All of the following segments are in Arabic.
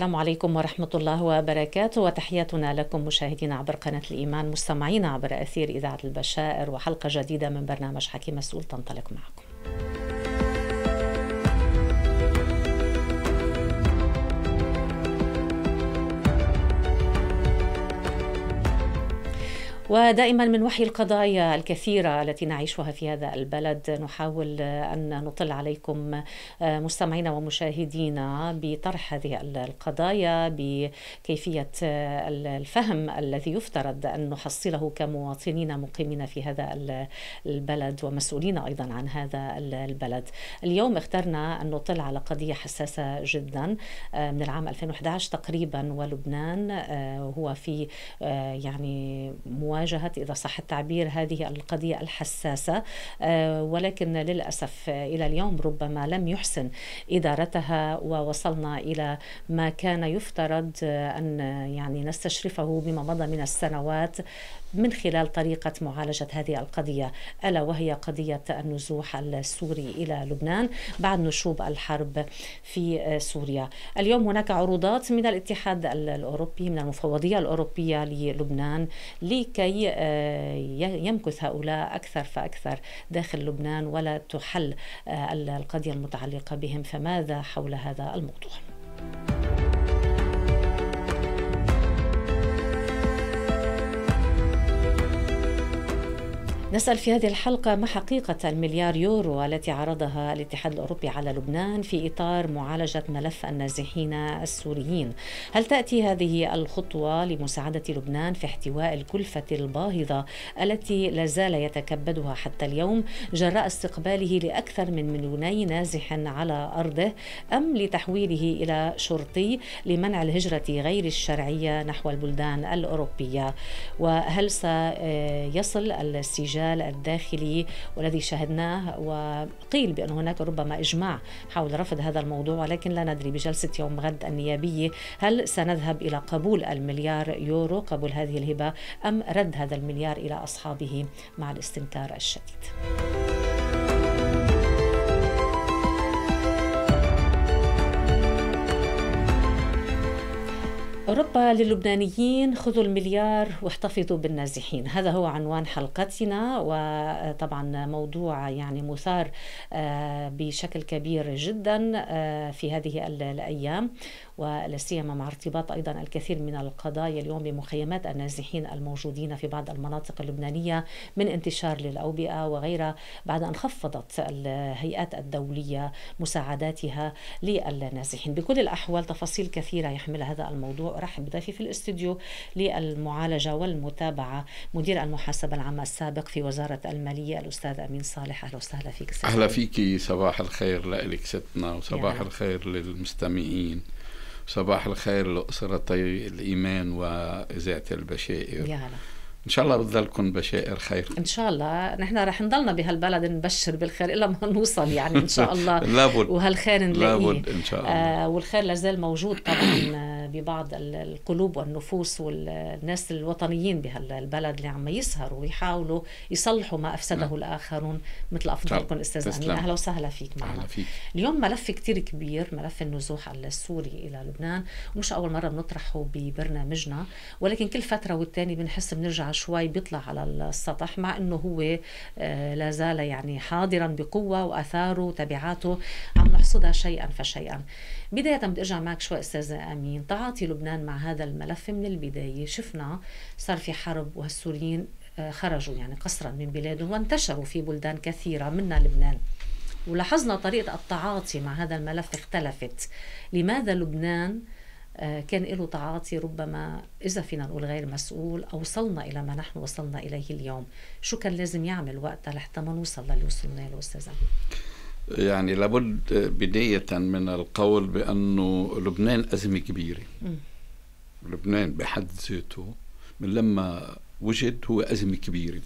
السلام عليكم ورحمة الله وبركاته وتحياتنا لكم مشاهدينا عبر قناة الإيمان مستمعينا عبر أثير إذاعة البشائر وحلقة جديدة من برنامج حكيم مسؤول تنطلق معكم ودائما من وحي القضايا الكثيرة التي نعيشها في هذا البلد نحاول أن نطل عليكم آه، مستمعينا ومشاهدينا بطرح هذه القضايا بكيفية آه، الفهم الذي يفترض أن نحصله كمواطنين مقيمين في هذا البلد ومسؤولين أيضا عن هذا البلد اليوم اخترنا أن نطل على قضية حساسة جدا آه، من العام 2011 تقريبا ولبنان هو في يعني موازنة مواجهة إذا صح التعبير هذه القضية الحساسة آه، ولكن للأسف إلى اليوم ربما لم يحسن إدارتها ووصلنا إلى ما كان يفترض آه، أن يعني نستشرفه بما مضى من السنوات من خلال طريقة معالجة هذه القضية ألا وهي قضية النزوح السوري إلى لبنان بعد نشوب الحرب في سوريا اليوم هناك عروضات من الاتحاد الأوروبي من المفوضية الأوروبية للبنان لكي آه، يمكث هؤلاء أكثر فأكثر داخل لبنان ولا تحل آه، القضية المتعلقة بهم فماذا حول هذا الموضوع؟ نسأل في هذه الحلقة ما حقيقة المليار يورو التي عرضها الاتحاد الأوروبي على لبنان في إطار معالجة ملف النازحين السوريين هل تأتي هذه الخطوة لمساعدة لبنان في احتواء الكلفة الباهظة التي لا زال يتكبدها حتى اليوم جراء استقباله لأكثر من مليوني نازح على أرضه أم لتحويله إلى شرطي لمنع الهجرة غير الشرعية نحو البلدان الأوروبية وهل سيصل السجال المجال الداخلي والذي شاهدناه وقيل بأن هناك ربما إجماع حول رفض هذا الموضوع ولكن لا ندري بجلسة يوم غد النيابية هل سنذهب إلى قبول المليار يورو قبول هذه الهبة أم رد هذا المليار إلى أصحابه مع الاستمتار الشديد أوروبا للبنانيين خذوا المليار واحتفظوا بالنازحين هذا هو عنوان حلقتنا وطبعا موضوع يعني مثار آه، بشكل كبير جدا آه، في هذه الأيام ولا سيما مع ارتباط ايضا الكثير من القضايا اليوم بمخيمات النازحين الموجودين في بعض المناطق اللبنانيه من انتشار للاوبئه وغيرها بعد ان خفضت الهيئات الدوليه مساعداتها للنازحين بكل الاحوال تفاصيل كثيره يحمل هذا الموضوع ارحب بضيفي في الاستوديو للمعالجه والمتابعه مدير المحاسبه العامه السابق في وزاره الماليه الاستاذ امين صالح اهلا وسهلا فيك اهلا فيك صباح الخير لك ستنا وصباح يعني. الخير للمستمعين صباح الخير لأسرة طيب الإيمان وإذاعة البشائر يا ان شاء الله بتضلكم بشائر خير ان شاء الله نحن رح نضلنا بهالبلد نبشر بالخير الا ما نوصل يعني ان شاء الله لابد وهالخير نلاقيه لابد ان شاء الله آه والخير لازال موجود طبعا ببعض القلوب والنفوس والناس الوطنيين بهالبلد اللي عم يسهروا ويحاولوا يصلحوا ما افسده نعم. الاخرون مثل افضلكم استاذ امين اهلا وسهلا فيك معنا فيك. اليوم ملف كتير كبير ملف النزوح السوري الى لبنان ومش اول مره بنطرحه ببرنامجنا ولكن كل فتره والتاني بنحس بنرجع شوي بيطلع على السطح مع انه هو آه، لا زال يعني حاضرا بقوه واثاره وتبعاته عم نحصدها شيئا فشيئا بداية بدي ارجع معك شوي استاذة امين تعاطي لبنان مع هذا الملف من البداية شفنا صار في حرب وهالسوريين آه، خرجوا يعني قسرا من بلادهم وانتشروا في بلدان كثيرة منها لبنان ولاحظنا طريقة التعاطي مع هذا الملف اختلفت لماذا لبنان آه، كان له تعاطي ربما إذا فينا نقول غير مسؤول أو وصلنا إلى ما نحن وصلنا إليه اليوم شو كان لازم يعمل وقتها لحتى ما نوصل للي وصلنا له أستاذ يعني لابد بداية من القول بأنه لبنان أزمة كبيرة لبنان بحد ذاته من لما وجد هو أزمة كبيرة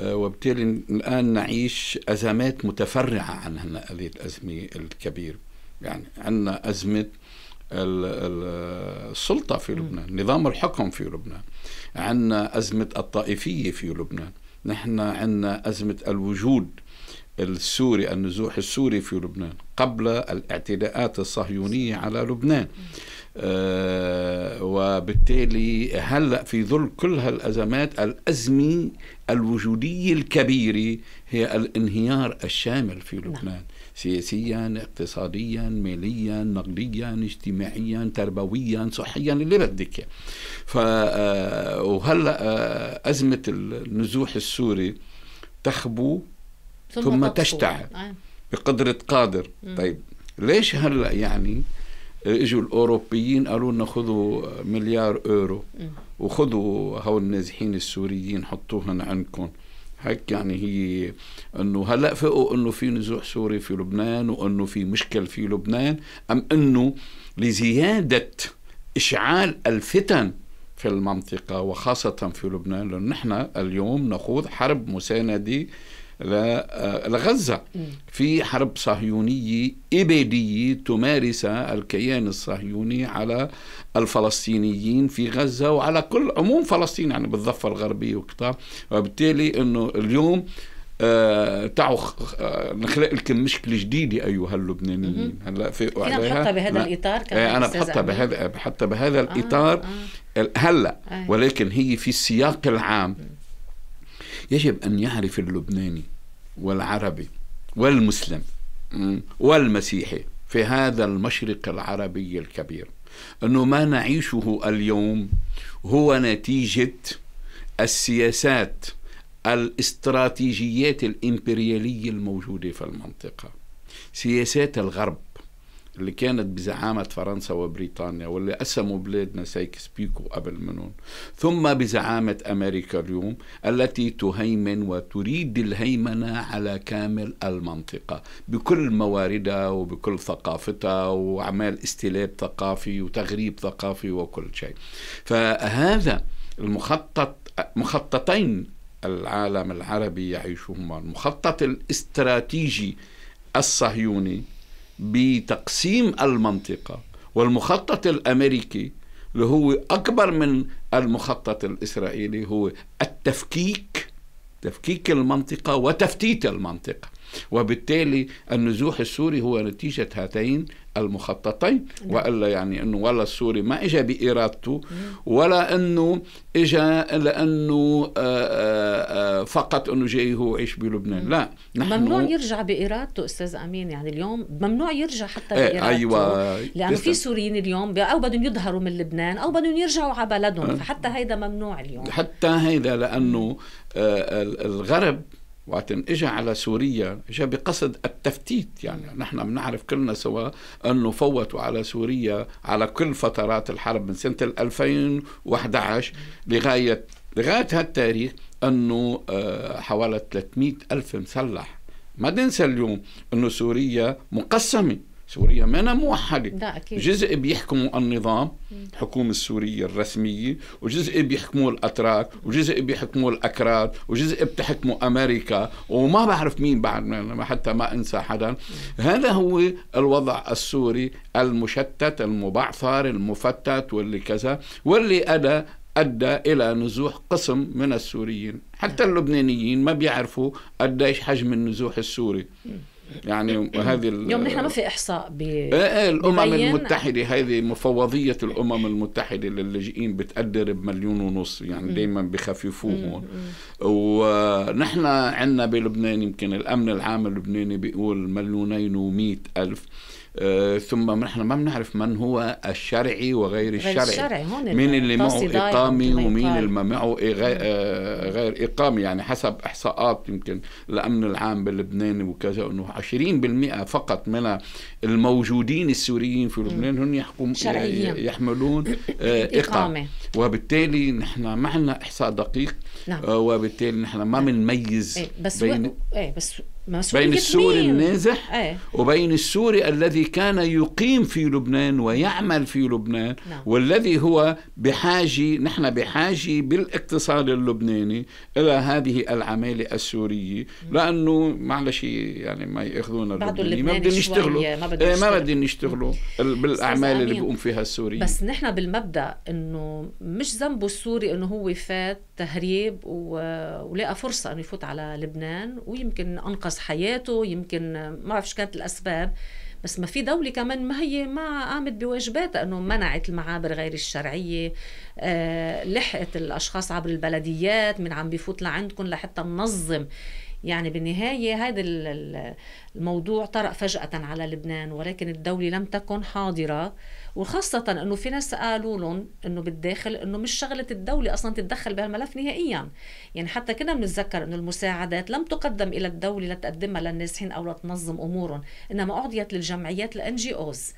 آه، وبالتالي الآن نعيش أزمات متفرعة عن هذه الأزمة الكبيرة يعني عندنا أزمة السلطة في لبنان نظام الحكم في لبنان عندنا أزمة الطائفية في لبنان نحن عندنا أزمة الوجود السوري النزوح السوري في لبنان قبل الاعتداءات الصهيونية على لبنان آه، وبالتالي هلأ في ظل كل هالأزمات الأزمة الوجودية الكبيرة هي الانهيار الشامل في نعم. لبنان سياسيا اقتصاديا ماليا نقديا اجتماعيا تربويا صحيا اللي بدك ف آه، وهلا آه، ازمه النزوح السوري تخبو ثم, ثم تشتعل آه. بقدرة قادر م. طيب ليش هلا يعني اجوا الاوروبيين قالوا لنا خذوا مليار اورو وخذوا هول النازحين السوريين حطوهم عندكم هيك يعني هي انه هلا فقوا انه في نزوح سوري في لبنان وانه في مشكل في لبنان ام انه لزياده اشعال الفتن في المنطقة وخاصة في لبنان لانه نحن اليوم نخوض حرب مساندة آه، لغزة في حرب صهيونية إبادية تمارسها الكيان الصهيوني على الفلسطينيين في غزة وعلى كل عموم فلسطين يعني بالضفة الغربية وقطاع وبالتالي أنه اليوم آه تعوا آه نخلق لكم مشكله جديده ايها اللبنانيين هلا في عليها بهذا الاطار كمان إيه، انا بحطها بهذا بحطها بهذا آه الاطار آه هلا آه. ولكن هي في السياق العام يجب أن يعرف اللبناني والعربي والمسلم والمسيحي في هذا المشرق العربي الكبير أنه ما نعيشه اليوم هو نتيجة السياسات الاستراتيجيات الإمبريالية الموجودة في المنطقة سياسات الغرب اللي كانت بزعامة فرنسا وبريطانيا واللي قسموا بلادنا سايكس بيكو قبل منهم ثم بزعامة أمريكا اليوم التي تهيمن وتريد الهيمنة على كامل المنطقة بكل مواردها وبكل ثقافتها وأعمال استلاب ثقافي وتغريب ثقافي وكل شيء فهذا المخطط مخططين العالم العربي يعيشهما المخطط الاستراتيجي الصهيوني بتقسيم المنطقة والمخطط الأمريكي اللي هو أكبر من المخطط الإسرائيلي هو التفكيك تفكيك المنطقة وتفتيت المنطقة وبالتالي النزوح السوري هو نتيجة هاتين المخططين نعم. والا يعني انه ولا السوري ما اجى بارادته نعم. ولا انه اجى لانه آه، آه، آه، فقط انه جاي هو يعيش بلبنان نعم. لا نحن ممنوع يرجع بارادته استاذ امين يعني اليوم ممنوع يرجع حتى إيه، بارادته ايوه لانه في سوريين اليوم او بدهم يظهروا من لبنان او بدهم يرجعوا على بلدهم فحتى هيدا ممنوع اليوم حتى هيدا لانه الغرب وقت اجى على سوريا اجى بقصد التفتيت يعني نحن بنعرف كلنا سوا انه فوتوا على سوريا على كل فترات الحرب من سنه 2011 لغايه لغايه هالتاريخ انه آه، حوالي 300 الف مسلح ما ننسى اليوم انه سوريا مقسمه سوريا ما موحدة لا أكيد. جزء بيحكموا النظام الحكومة السورية الرسمية وجزء بيحكموا الأتراك وجزء بيحكموا الأكراد وجزء بتحكموا أمريكا وما بعرف مين بعد حتى ما أنسى حدا هذا هو الوضع السوري المشتت المبعثر المفتت واللي كذا واللي أدى أدى إلى نزوح قسم من السوريين حتى اللبنانيين ما بيعرفوا قديش حجم النزوح السوري يعني هذه اليوم نحن ما في احصاء ب إيه، إيه، الامم المتحده هذه مفوضيه الامم المتحده للاجئين بتقدر بمليون ونص يعني دائما هون ونحن عندنا بلبنان يمكن الامن العام اللبناني بيقول مليونين و الف آه، ثم نحن ما بنعرف من هو الشرعي وغير الشرعي, الشرعي. هون مين اللي معه إقامي ومين اللي معه آه، غير إقامي يعني حسب إحصاءات يمكن الأمن العام باللبناني وكذا أنه 20% فقط من الموجودين السوريين في لبنان هم يحكم شرعيين. يحملون آه، إقامة, إقامة. وبالتالي نحن ما عندنا احصاء دقيق نعم. آه، وبالتالي نحن ما نعم. بنميز ايه بس بين و... ايه بس بين السوري النازح ايه. وبين السوري الذي كان يقيم في لبنان ويعمل في لبنان نعم. والذي هو بحاجه نحن بحاجه بالاقتصاد اللبناني الى هذه العماله السوريه لانه معلش يعني ما ياخذونا اللبناني ما بدهم يشتغلوا إيه، ما بدهم يشتغلوا بالاعمال اللي بيقوم فيها السوري بس نحن بالمبدا انه مش ذنبه السوري انه هو فات تهريب ولقى فرصه انه يفوت على لبنان ويمكن انقذ حياته يمكن ما بعرف شو كانت الاسباب بس ما في دولة كمان ما هي ما قامت بواجباتها انه منعت المعابر غير الشرعية آه، لحقت الاشخاص عبر البلديات من عم بيفوت لعندكم لحتى ننظم يعني بالنهاية هذا الموضوع طرأ فجأة على لبنان ولكن الدولة لم تكن حاضرة وخاصة انه في ناس قالوا لهم انه بالداخل انه مش شغلة الدولة اصلا تتدخل بهالملف نهائيا يعني حتى كنا بنتذكر انه المساعدات لم تقدم الى الدولة لتقدمها للنازحين او لتنظم امورهم انما اعطيت للجمعيات الان جي اوز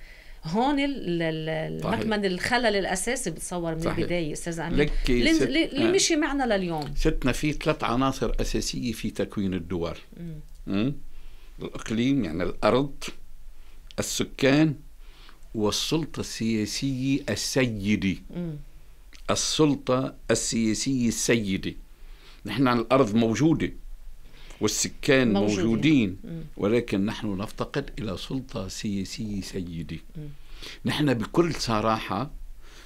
هون المكمن الخلل الاساسي بتصور من صحيح. البدايه استاذ امين اللي ست... آه. مشي معنا لليوم ستنا في ثلاث عناصر اساسيه في تكوين الدول الاقليم يعني الارض السكان والسلطة السياسية السيدة السلطة السياسية السيدة نحن على الأرض موجودة والسكان موجودين, موجودين ولكن نحن نفتقد إلى سلطة سياسية سيدة نحن بكل صراحة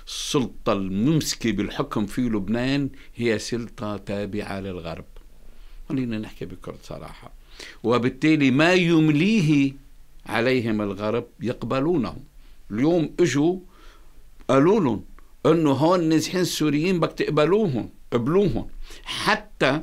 السلطة الممسكة بالحكم في لبنان هي سلطة تابعة للغرب خلينا نحكي بكل صراحة وبالتالي ما يمليه عليهم الغرب يقبلونه اليوم اجوا قالوا لهم انه هون النازحين السوريين بدك تقبلوهم قبلوهم حتى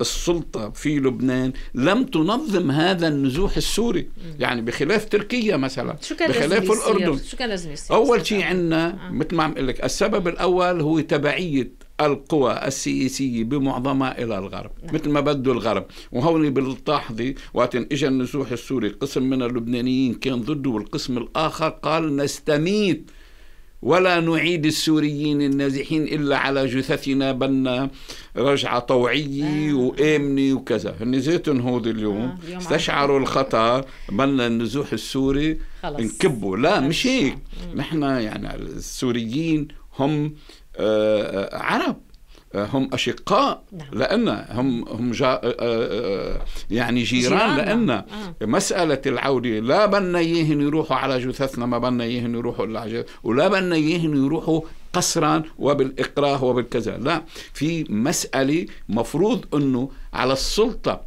السلطه في لبنان لم تنظم هذا النزوح السوري مم. يعني بخلاف تركيا مثلا شو كان بخلاف الاردن شو كان لازم يصير اول شيء عندنا آه. مثل ما عم لك السبب الاول هو تبعيه القوى السياسيه بمعظمها الى الغرب نعم. مثل ما بده الغرب وهون بالتحظي وقت اجى النزوح السوري قسم من اللبنانيين كان ضده والقسم الاخر قال نستميت ولا نعيد السوريين النازحين الا على جثثنا بنا رجعه طوعيه نعم. وامنه وكذا هن هودي هود اليوم نعم، استشعروا الخطا بنا النزوح السوري خلص. نكبوا لا مش هيك نعم. نحن يعني السوريين هم عرب هم اشقاء نعم. لان هم هم جا آه، آه، آه، يعني جيران نعم. لان مساله العوده لا بدنا اياهم يروحوا على جثثنا ما بدنا اياهم يروحوا الا على ولا بدنا اياهم يروحوا قسرا وبالاكراه وبالكذا لا في مساله مفروض انه على السلطه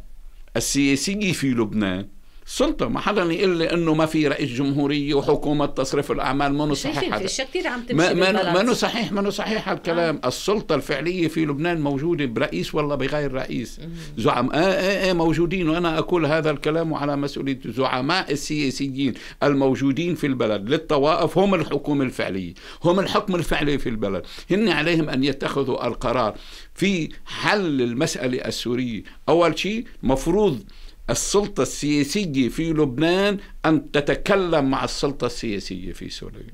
السياسيه في لبنان سلطه ما حدا يقول لي انه ما في رئيس جمهوريه وحكومه تصرف الاعمال منه صحيح هذا ما عم تمشي منه صحيح منه صحيح هالكلام آه. السلطه الفعليه في لبنان موجوده برئيس ولا بغير رئيس زعماء آه, آه, آه موجودين وانا اقول هذا الكلام على مسؤوليه زعماء السياسيين الموجودين في البلد للطوائف هم الحكومه الفعليه هم الحكم الفعلي في البلد هن عليهم ان يتخذوا القرار في حل المساله السوريه اول شيء مفروض السلطة السياسية في لبنان أن تتكلم مع السلطة السياسية في سوريا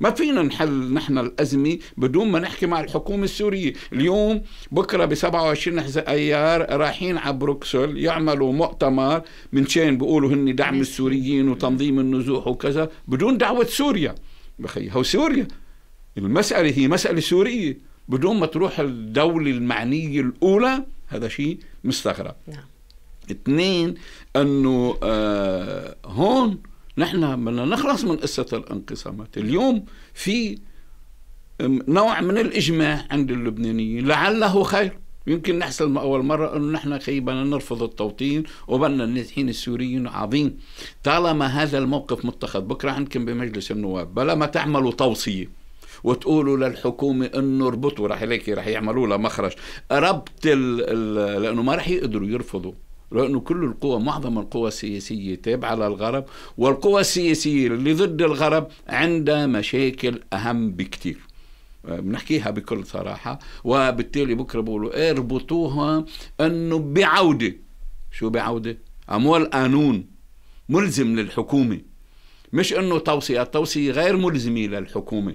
ما فينا نحل نحن الأزمة بدون ما نحكي مع الحكومة السورية اليوم بكرة ب 27 أيار رايحين على بروكسل يعملوا مؤتمر من شان بيقولوا هن دعم السوريين وتنظيم النزوح وكذا بدون دعوة سوريا بخي هو سوريا المسألة هي مسألة سورية بدون ما تروح الدولة المعنية الأولى هذا شيء مستغرب نعم. اثنين انه آه هون نحن بدنا نخلص من قصه الانقسامات اليوم في نوع من الاجماع عند اللبنانيين لعله خير يمكن نحصل اول مره انه نحن بدنا نرفض التوطين وبدنا النازحين السوريين عظيم طالما هذا الموقف متخذ بكره عندكم بمجلس النواب بلا ما تعملوا توصيه وتقولوا للحكومه انه اربطوا رح هيك رح يعملوا لها مخرج ربط لانه ما رح يقدروا يرفضوا لأنه كل القوى معظم القوى السياسية تابعة للغرب والقوى السياسية اللي ضد الغرب عندها مشاكل أهم بكتير بنحكيها بكل صراحة وبالتالي بكرة بقولوا اربطوها أنه بعودة شو بعودة؟ أموال قانون ملزم للحكومة مش أنه توصية التوصية غير ملزمة للحكومة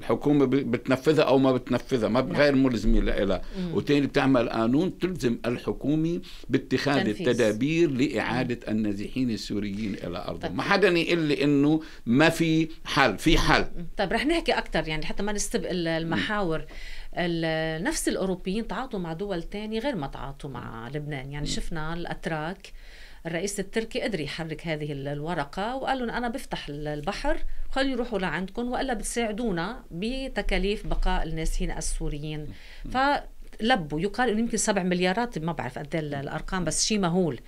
الحكومه بتنفذها او ما بتنفذها ما نعم. غير ملزمه لها وتاني بتعمل قانون تلزم الحكومه باتخاذ التدابير لاعاده النازحين السوريين الى ارضهم طيب. ما حدا يقول لي انه ما في حل في حل طيب رح نحكي اكثر يعني حتى ما نستبق المحاور نفس الاوروبيين تعاطوا مع دول تانية غير ما تعاطوا مع لبنان يعني شفنا الاتراك الرئيس التركي قدر يحرك هذه الورقة وقال لهم أنا بفتح البحر خلوا يروحوا لعندكم وإلا بتساعدونا بتكاليف بقاء الناس هنا السوريين فلبوا يقال إنه يمكن سبع مليارات ما بعرف قد إيه الأرقام بس شيء مهول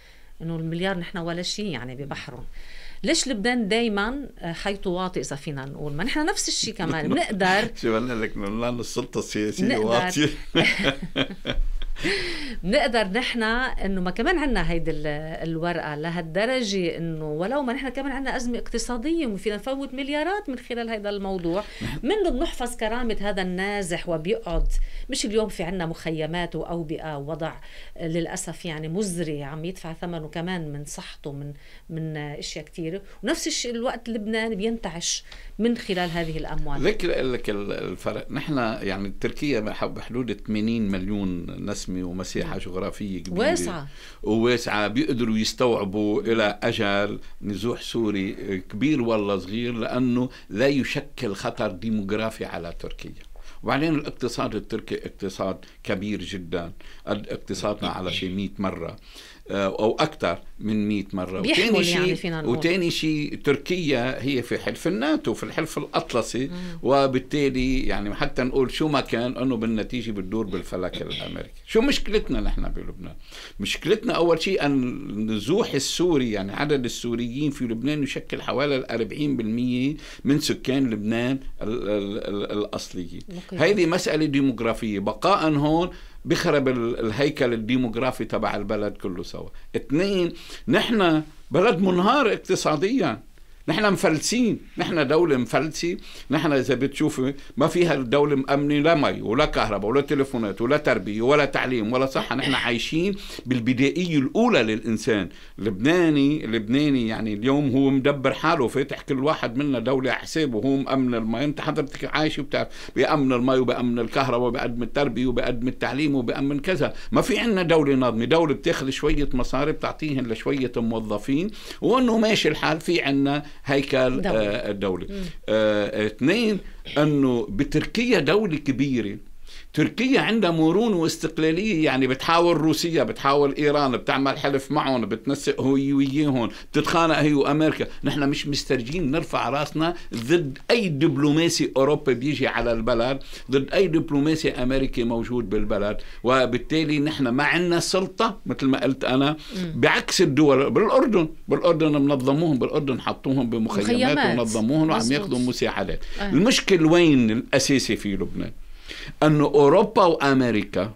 إنه المليار نحن ولا شيء يعني ببحرهم ليش لبنان دائما آه، حيط واطي اذا فينا نقول ما نحن نفس الشيء كمان بنقدر شو لك من السلطه السياسيه واطيه بنقدر نحن انه ما كمان عندنا هيدي الورقه لهالدرجه انه ولو ما نحن كمان عندنا ازمه اقتصاديه وفينا نفوت مليارات من خلال هذا الموضوع منه بنحفظ كرامه هذا النازح وبيقعد مش اليوم في عندنا مخيمات واوبئه ووضع للاسف يعني مزري عم يدفع ثمنه كمان من صحته من من اشياء كثيره ونفس الشيء الوقت لبنان بينتعش من خلال هذه الاموال لك لك الفرق نحن يعني تركيا بحدود 80 مليون نسمه اسمي ومساحه نعم. جغرافيه كبيره واسعه وواسعه بيقدروا يستوعبوا الى اجل نزوح سوري آه، كبير ولا صغير لانه لا يشكل خطر ديموغرافي على تركيا وبعدين الاقتصاد التركي اقتصاد كبير جدا قد اقتصادنا على شيء 100 مره آه، او اكثر من 100 مره وثاني يعني شيء وثاني شيء تركيا هي في حلف الناتو في الحلف الاطلسي مم. وبالتالي يعني حتى نقول شو ما كان انه بالنتيجه بتدور بالفلك الامريكي شو مشكلتنا نحن بلبنان مشكلتنا اول شيء ان النزوح السوري يعني عدد السوريين في لبنان يشكل حوالي ال 40% من سكان لبنان الاصليين هذه مساله ديموغرافيه بقاء هون بخرب الهيكل الديموغرافي تبع البلد كله سوا اثنين نحن بلد منهار اقتصاديا نحن مفلسين نحن دولة مفلسة نحن إذا بتشوف ما فيها الدولة مأمنة لا مي ولا كهرباء ولا تليفونات ولا تربية ولا تعليم ولا صحة نحن عايشين بالبدائية الأولى للإنسان لبناني لبناني يعني اليوم هو مدبر حاله فاتح كل واحد منا دولة حسابه هو مأمن المي أنت حضرتك عايش وبتعرف بأمن المي وبأمن الكهرباء وبأدم التربية وبأدم التعليم وبأمن كذا ما في عنا دولة ناظمة دولة بتاخذ شوية مصاري بتعطيهن لشوية موظفين وأنه ماشي الحال في عنا هيكل دولي. آه، الدولي آه، اثنين انه بتركيا دوله كبيره تركيا عندها مرونة واستقلالية يعني بتحاول روسيا بتحاول إيران بتعمل حلف معهم بتنسق وياهم بتتخانق هي وأمريكا نحن مش مسترجين نرفع راسنا ضد أي دبلوماسي أوروبي بيجي على البلد ضد أي دبلوماسي أمريكي موجود بالبلد وبالتالي نحن ما عندنا سلطة مثل ما قلت أنا بعكس الدول بالأردن بالأردن منظموهم بالأردن حطوهم بمخيمات ونظموهم وعم ياخذوا مساعدات المشكلة المشكل وين الأساسي في لبنان أنه أوروبا وأمريكا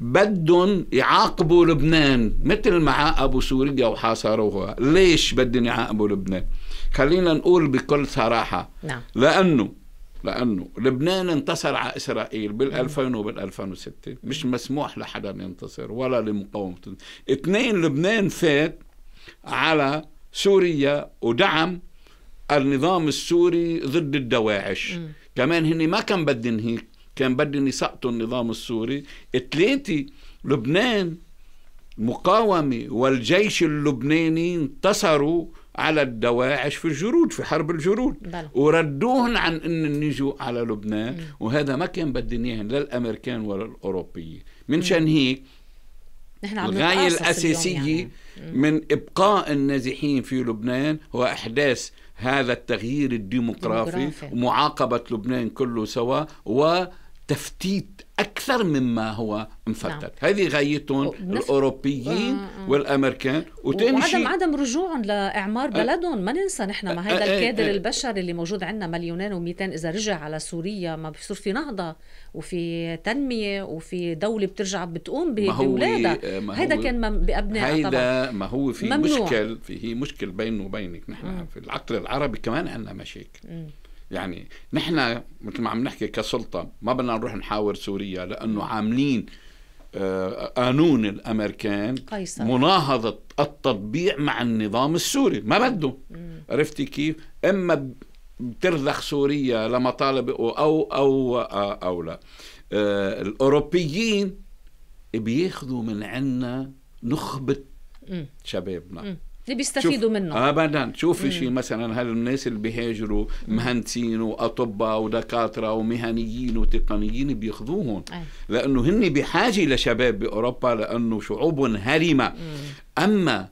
بدهم يعاقبوا لبنان مثل ما عاقبوا سوريا وحاصروها ليش بدهم يعاقبوا لبنان خلينا نقول بكل صراحة نعم. لأنه لأنه لبنان انتصر على إسرائيل بال2000 وبال2006 مش مسموح لحدا ينتصر ولا لمقاومة اثنين لبنان فات على سوريا ودعم النظام السوري ضد الدواعش م. كمان هن ما كان بدن هيك كان بدهم يسقطوا النظام السوري ثلاثة لبنان مقاومة والجيش اللبناني انتصروا على الدواعش في الجرود في حرب الجرود بلو. وردوهن عن ان يجوا على لبنان مم. وهذا ما كان بدهم اياهن لا الامريكان ولا الاوروبيين من شان هيك نحن عم الغايه الاساسيه يعني. من ابقاء النازحين في لبنان هو احداث هذا التغيير الديمقراطي ومعاقبه لبنان كله سوا و تفتيت أكثر مما هو مفتت نعم. هذه غايتهم الأوروبيين آه آه. والأمريكان وتاني وعدم شيء... عدم رجوعهم لإعمار آه. بلدهم ما ننسى نحن آه، ما آه، هذا الكادر البشري اللي موجود عندنا مليونين و200 إذا رجع على سوريا ما بصير في نهضة وفي تنمية وفي دولة بترجع بتقوم بأولادها هذا كان بأبناء هيدا ما هو في ممنوع. مشكل في مشكل بينه وبينك نحن في العقل العربي كمان عندنا مشاكل م. يعني نحن مثل ما عم نحكي كسلطه ما بدنا نروح نحاور سوريا لانه نعم. عاملين آه، قانون الامريكان قيصر. مناهضه التطبيع مع النظام السوري ما بده عرفتي كيف اما بترلخ سوريا لمطالب أو, او او آه، او لا آه، الاوروبيين بياخذوا من عنا نخبه شبابنا اللي بيستفيدوا منه ابدا شوفي شيء مثلا هالناس اللي بيهاجروا مهندسين واطباء ودكاتره ومهنيين وتقنيين بياخذوهم لانه هن بحاجه لشباب باوروبا لانه شعوبهم هرمه اما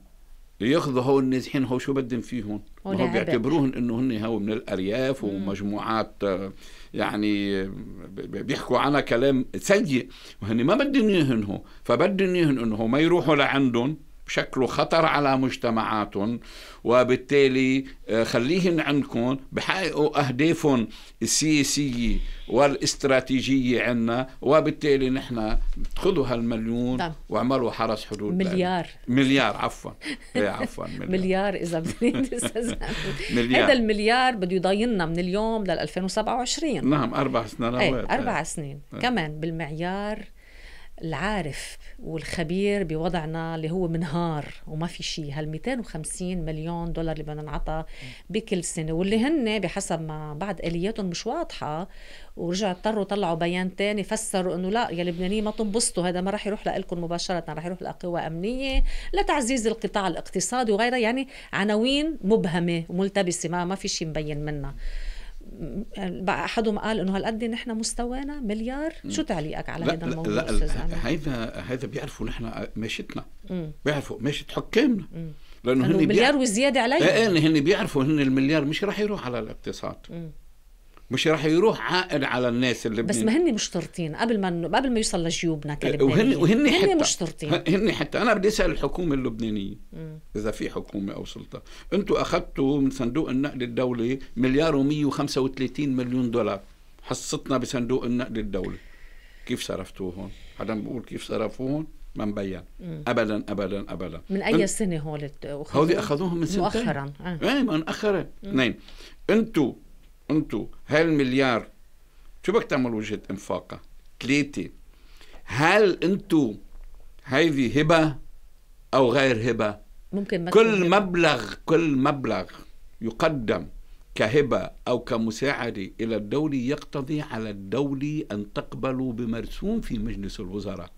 ياخذوا هو النازحين هو شو بدهم فيهم؟ ما هو بيعتبروهم انه هن هو من الارياف ومجموعات آه، يعني بيحكوا عنها كلام سيء وهن ما بدهم اياهم فبدهم اياهم انه ما يروحوا لعندهم شكله خطر على مجتمعاتهم وبالتالي آه، خليهن عندكم بحققوا أهدافهم السياسية والاستراتيجية عنا وبالتالي نحن خذوا هالمليون طب. نعم. واعملوا حرس حدود مليار لأني. مليار عفوا ايه عفوا مليار, مليار إذا بدنا مليار هذا المليار بده يضايلنا من اليوم لل 2027 نعم أربع سنوات إيه،, ايه أربع سنين ايه. كمان بالمعيار العارف والخبير بوضعنا اللي هو منهار وما في شيء هال 250 مليون دولار اللي بدنا نعطى بكل سنه واللي هن بحسب ما بعض الياتهم مش واضحه ورجعوا اضطروا طلعوا بيان تاني فسروا انه لا يا لبنانيين ما تنبسطوا هذا ما راح يروح لكم مباشره راح يروح لقوى امنيه لتعزيز القطاع الاقتصادي وغيرها يعني عناوين مبهمه وملتبسه ما ما في شيء مبين منها بقى احدهم قال انه هالقد نحن مستوانا مليار شو تعليقك على هذا الموضوع لا لا هذا هذا بيعرفوا نحن ماشيتنا بيعرفوا ماشيه حكامنا لانه هن مليار بيعرف... وزياده علينا ايه, إيه، هن بيعرفوا هن المليار مش رح يروح على الاقتصاد مم. مش راح يروح عائد على الناس اللي بس ما هن مشترطين قبل ما قبل ما يوصل لجيوبنا كلبنانيين وهن وهن حتى مشترطين هن حتى انا بدي اسال الحكومه اللبنانيه م. اذا في حكومه او سلطه انتم اخذتوا من صندوق النقد الدولي مليار و135 مليون دولار حصتنا بصندوق النقد الدولي كيف صرفتوهم؟ حدا بيقول كيف صرفوهم؟ ما مبين ابدا ابدا ابدا من اي سنه هول هول اخذوهم من سنتين مؤخرا اه, آه مؤخرا اثنين نعم. انتم انتو هالمليار شو بدك تعمل وجهه انفاقها؟ ثلاثه هل انتو هيدي هبه او غير هبه؟ ممكن كل مبلغ كل مبلغ يقدم كهبة أو كمساعدة إلى الدولة يقتضي على الدولة أن تقبل بمرسوم في مجلس الوزراء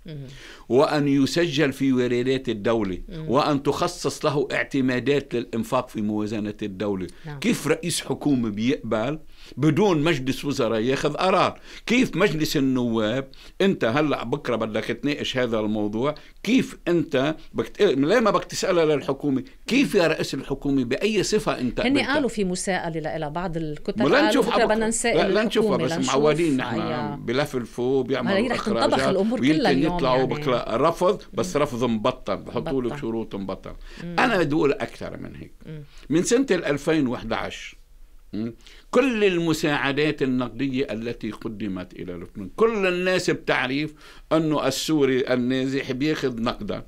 وأن يسجل في وريدات الدولة وأن تخصص له اعتمادات للإنفاق في موازنة الدولة نعم. كيف رئيس حكومة بيقبل بدون مجلس وزراء ياخذ قرار كيف مجلس النواب انت هلا بكره بدك تناقش هذا الموضوع كيف انت بكت... ليه ما بدك تسالها للحكومه كيف يا رئيس الحكومه باي صفه انت هن قالوا في مساءله لها بعض الكتب قالوا نشوف بكره بدنا نسال لا نشوفها بس معودين نحن بلفلفوا بيعملوا رح تنطبخ الامور كلها اليوم يطلعوا يعني. بكره رفض بس رفض مبطل بحطوا لك شروط مبطل مم. انا بدي اقول اكثر من هيك مم. من سنه 2011 كل المساعدات النقدية التي قدمت إلى لبنان كل الناس بتعرف أنه السوري النازح بياخذ نقدا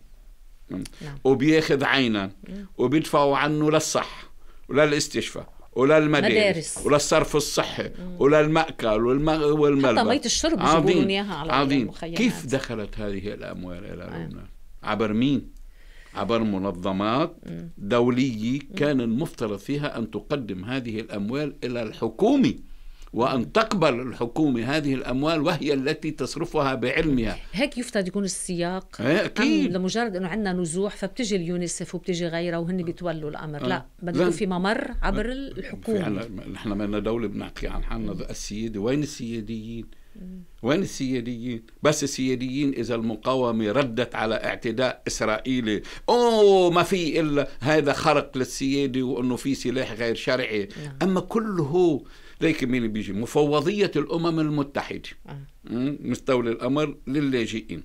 نعم. وبياخذ عينا وبيدفعوا عنه للصح وللاستشفاء وللمدارس وللصرف الصحي وللمأكل والم... والملبس حتى مية الشرب يجيبوا لهم إياها على عظيم كيف دخلت هذه الأموال إلى نعم. لبنان؟ عبر مين؟ عبر منظمات دولية كان المفترض فيها أن تقدم هذه الأموال إلى الحكومة وأن تقبل الحكومة هذه الأموال وهي التي تصرفها بعلمها هيك يفترض يكون السياق إيه، أكيد. لمجرد أنه عندنا نزوح فبتجي اليونيسف وبتجي غيرها وهن بيتولوا الأمر أه. لا بده في ممر عبر آه. الحكومة نحن ما دولة بنحكي عن حالنا السيادة وين السياديين وين السياديين؟ بس السياديين اذا المقاومه ردت على اعتداء اسرائيلي، اوه ما في الا هذا خرق للسياده وانه في سلاح غير شرعي، نعم. اما كله ليك مين بيجي؟ مفوضيه الامم المتحده آه. مستولي الامر للاجئين.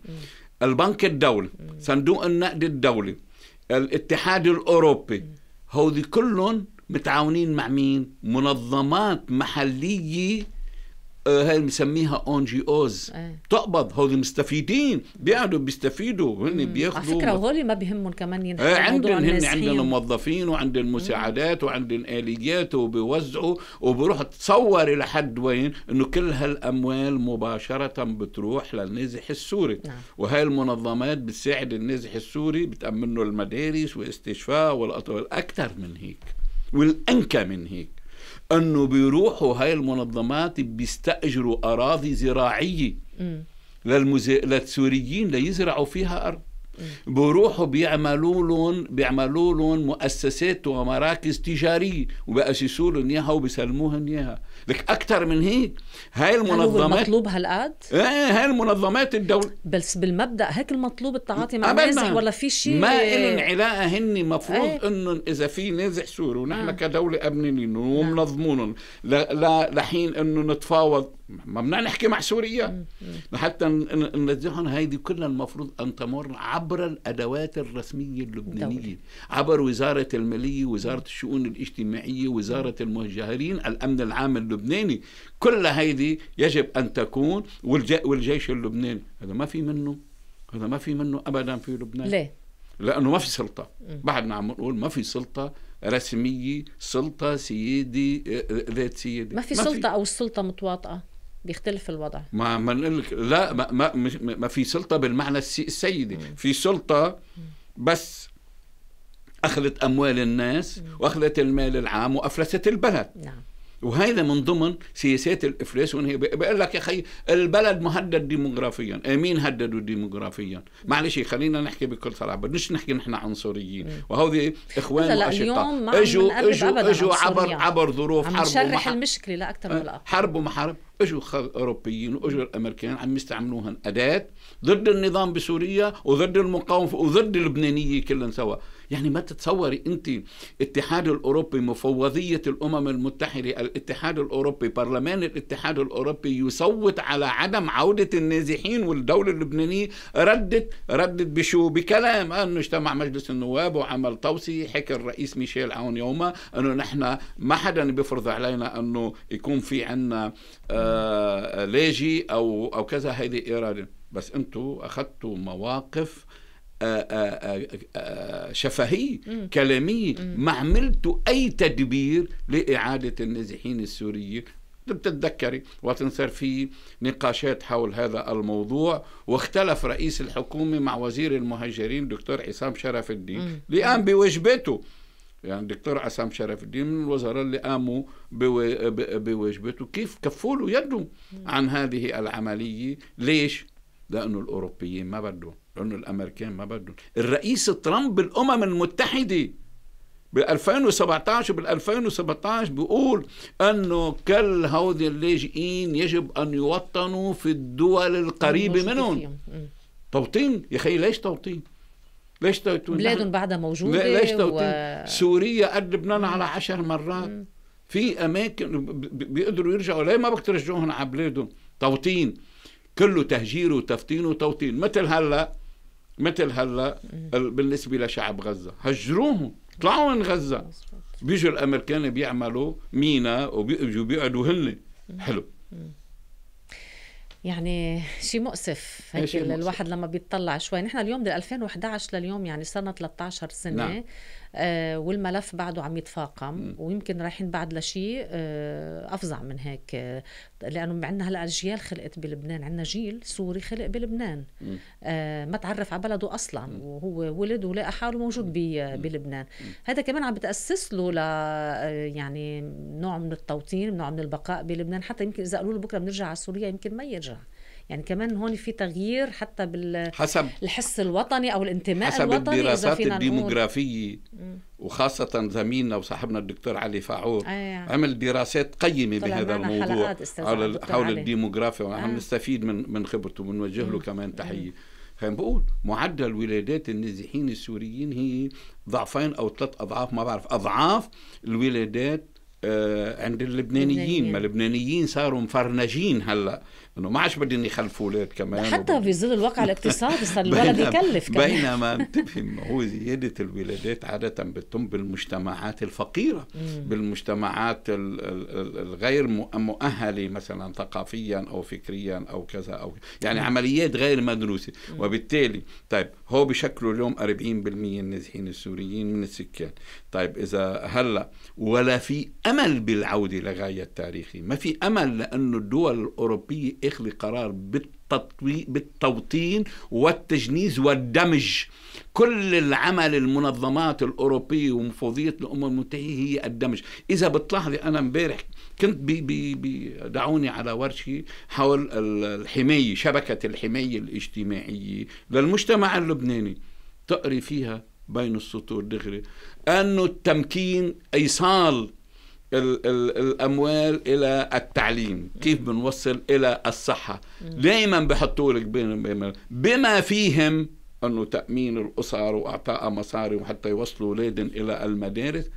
البنك الدولي، صندوق النقد الدولي، الاتحاد الاوروبي، هودي كلهم متعاونين مع مين؟ منظمات محليه هاي بنسميها اون جي اوز إيه. تقبض هول المستفيدين بيقعدوا بيستفيدوا هن بياخذوا على فكره هول ما بيهمهم كمان ينحكوا آه عندهم هن عندهم موظفين وعندهم مساعدات وعندهم اليات وبيوزعوا وبروح تصور لحد وين انه كل هالاموال مباشره بتروح للنازح السوري نعم. وهي المنظمات بتساعد النازح السوري بتامن له المدارس واستشفاء والاطفال اكثر من هيك والانكى من هيك انه بيروحوا هاي المنظمات بيستاجروا اراضي زراعيه للمزي... للسوريين ليزرعوا فيها ارض بيروحوا بيعملوا لهم بيعملوا لهم مؤسسات ومراكز تجاريه وبأسسوا لهم اياها وبيسلموهم اياها لك اكثر من هيك هاي المنظمات المطلوب هالقد ايه هاي المنظمات الدول بس بالمبدا هيك المطلوب التعاطي مع النازح ولا في شيء ما إيه... لهم علاقه هن مفروض ايه؟ انهم اذا في نازح سوري ونحن آه. كدوله امنين ومنظمونهم نعم. لحين انه نتفاوض ممنوع نحكي مع سوريا حتى ننزعهم هذه كلها المفروض ان تمر عبر الادوات الرسميه اللبنانيه عبر وزاره الماليه وزاره الشؤون الاجتماعيه وزاره المهجرين الامن العام اللبناني كل هذه يجب ان تكون والجيش اللبناني هذا ما في منه هذا ما في منه ابدا في لبنان ليه لانه ما في سلطه بعدنا عم نقول ما في سلطه رسميه سلطه سيدي آه، آه، ذات سيدي ما في ما سلطه في. او السلطه متواطئه بيختلف الوضع ما ما لا ما, ما, ما في سلطه بالمعنى السيدي في سلطه بس اخذت اموال الناس واخذت المال العام وافلست البلد نعم وهذا من ضمن سياسات الافلاس هي بقول لك يا اخي البلد مهدد ديموغرافيا مين هددوا ديموغرافيا معلش خلينا نحكي بكل صراحه بدناش نحكي نحن عنصريين إيه. وهودي اخوان واشقاء اجوا اجوا اجوا عبر عبر ظروف عم حرب ومحرب. المشكله لا اكثر من آه، الاقل حرب ومحارب اجوا اوروبيين واجوا الامريكان عم يستعملوها اداه ضد النظام بسوريا وضد المقاومه وضد اللبنانيه كلهم سوا يعني ما تتصوري انت الاتحاد الاوروبي مفوضيه الامم المتحده الاتحاد الاوروبي برلمان الاتحاد الاوروبي يصوت على عدم عوده النازحين والدوله اللبنانيه ردت ردت بشو بكلام انه اجتمع مجلس النواب وعمل توصيه حكى الرئيس ميشيل عون يومها انه نحن ما حدا بيفرض علينا انه يكون في عنا آه لاجئ او او كذا هذه اراده بس انتم اخذتوا مواقف آه، آه، آه، شفهي كلامي ما عملت أي تدبير لإعادة النازحين السوريين بتتذكري طيب وقت صار في نقاشات حول هذا الموضوع واختلف رئيس الحكومة مع وزير المهاجرين دكتور عصام شرف الدين اللي قام يعني الدكتور عصام شرف الدين من الوزراء اللي قاموا بوجبته كيف كفوا له يده عن هذه العملية ليش؟ لأنه الأوروبيين ما بدهم لانه الامريكان ما بدهم الرئيس ترامب بالامم المتحده بال 2017 وبال 2017 بيقول انه كل هودي اللاجئين يجب ان يوطنوا في الدول القريبه منهم توطين يا اخي ليش توطين؟ ليش توطين؟ بلادهم بعدها موجوده ليش توطين؟ و... سوريا قد لبنان على عشر مرات مم. في اماكن بيقدروا يرجعوا ليه ما بدك ترجعوهم على بلادهم؟ توطين كله تهجير وتفتين وتوطين مثل هلا مثل هلا بالنسبه لشعب غزه هجروهم طلعوا من غزه بيجوا الامريكان بيعملوا مينا وبيجوا بيقعدوا هن حلو يعني شيء مؤسف هيك الواحد لما بيطلع شوي نحن اليوم من 2011 لليوم يعني صرنا 13 سنه نعم. آه، والملف بعده عم يتفاقم ويمكن رايحين بعد لشيء آه، افظع من هيك آه، لانه عندنا هلا اجيال خلقت بلبنان عندنا جيل سوري خلق بلبنان ما تعرف على بلده اصلا وهو ولد ولقى حاله موجود بلبنان هذا كمان عم بتاسس له ل يعني نوع من التوطين نوع من البقاء بلبنان حتى يمكن اذا قالوا له بكره بنرجع على سوريا يمكن ما يرجع يعني كمان هون في تغيير حتى بال حسب الحس الوطني او الانتماء حسب الوطني حسب الدراسات الديموغرافيه وخاصه زميلنا وصاحبنا الدكتور علي فاعور آه. عمل دراسات قيمه بهذا الموضوع حول, حول الديموغرافيا وعم آه. نستفيد من من خبرته وبنوجه له كمان تحيه كان بقول معدل ولادات النازحين السوريين هي ضعفين او ثلاث اضعاف ما بعرف اضعاف الولادات آه، عند اللبنانيين ما اللبنانيين صاروا مفرنجين هلا انه ما عادش بدهم يخلفوا اولاد كمان حتى وب... في ظل الواقع الاقتصادي صار الولد يكلف كمان بينما انتبهي انه هو زياده الولادات عاده بتم بالمجتمعات الفقيره بالمجتمعات الغير مؤهله مثلا ثقافيا او فكريا او كذا او يعني مم. عمليات غير مدروسه مم. وبالتالي طيب هو بشكله اليوم 40% النازحين السوريين من السكان طيب اذا هلا ولا في امل بالعوده لغايه التاريخي ما في امل لانه الدول الاوروبيه اخذ قرار بالتوطين والتجنيس والدمج كل العمل المنظمات الأوروبية ومفوضية الأمم المتحدة هي الدمج إذا بتلاحظي أنا امبارح كنت بي بي بي دعوني على ورشة حول الحماية شبكة الحماية الاجتماعية للمجتمع اللبناني تقري فيها بين السطور دغري أنه التمكين إيصال الاموال الى التعليم كيف بنوصل الى الصحه دائما بحطوا لك بما فيهم انه تامين الاسر واعطاء مصاري وحتى يوصلوا اولادهم الى المدارس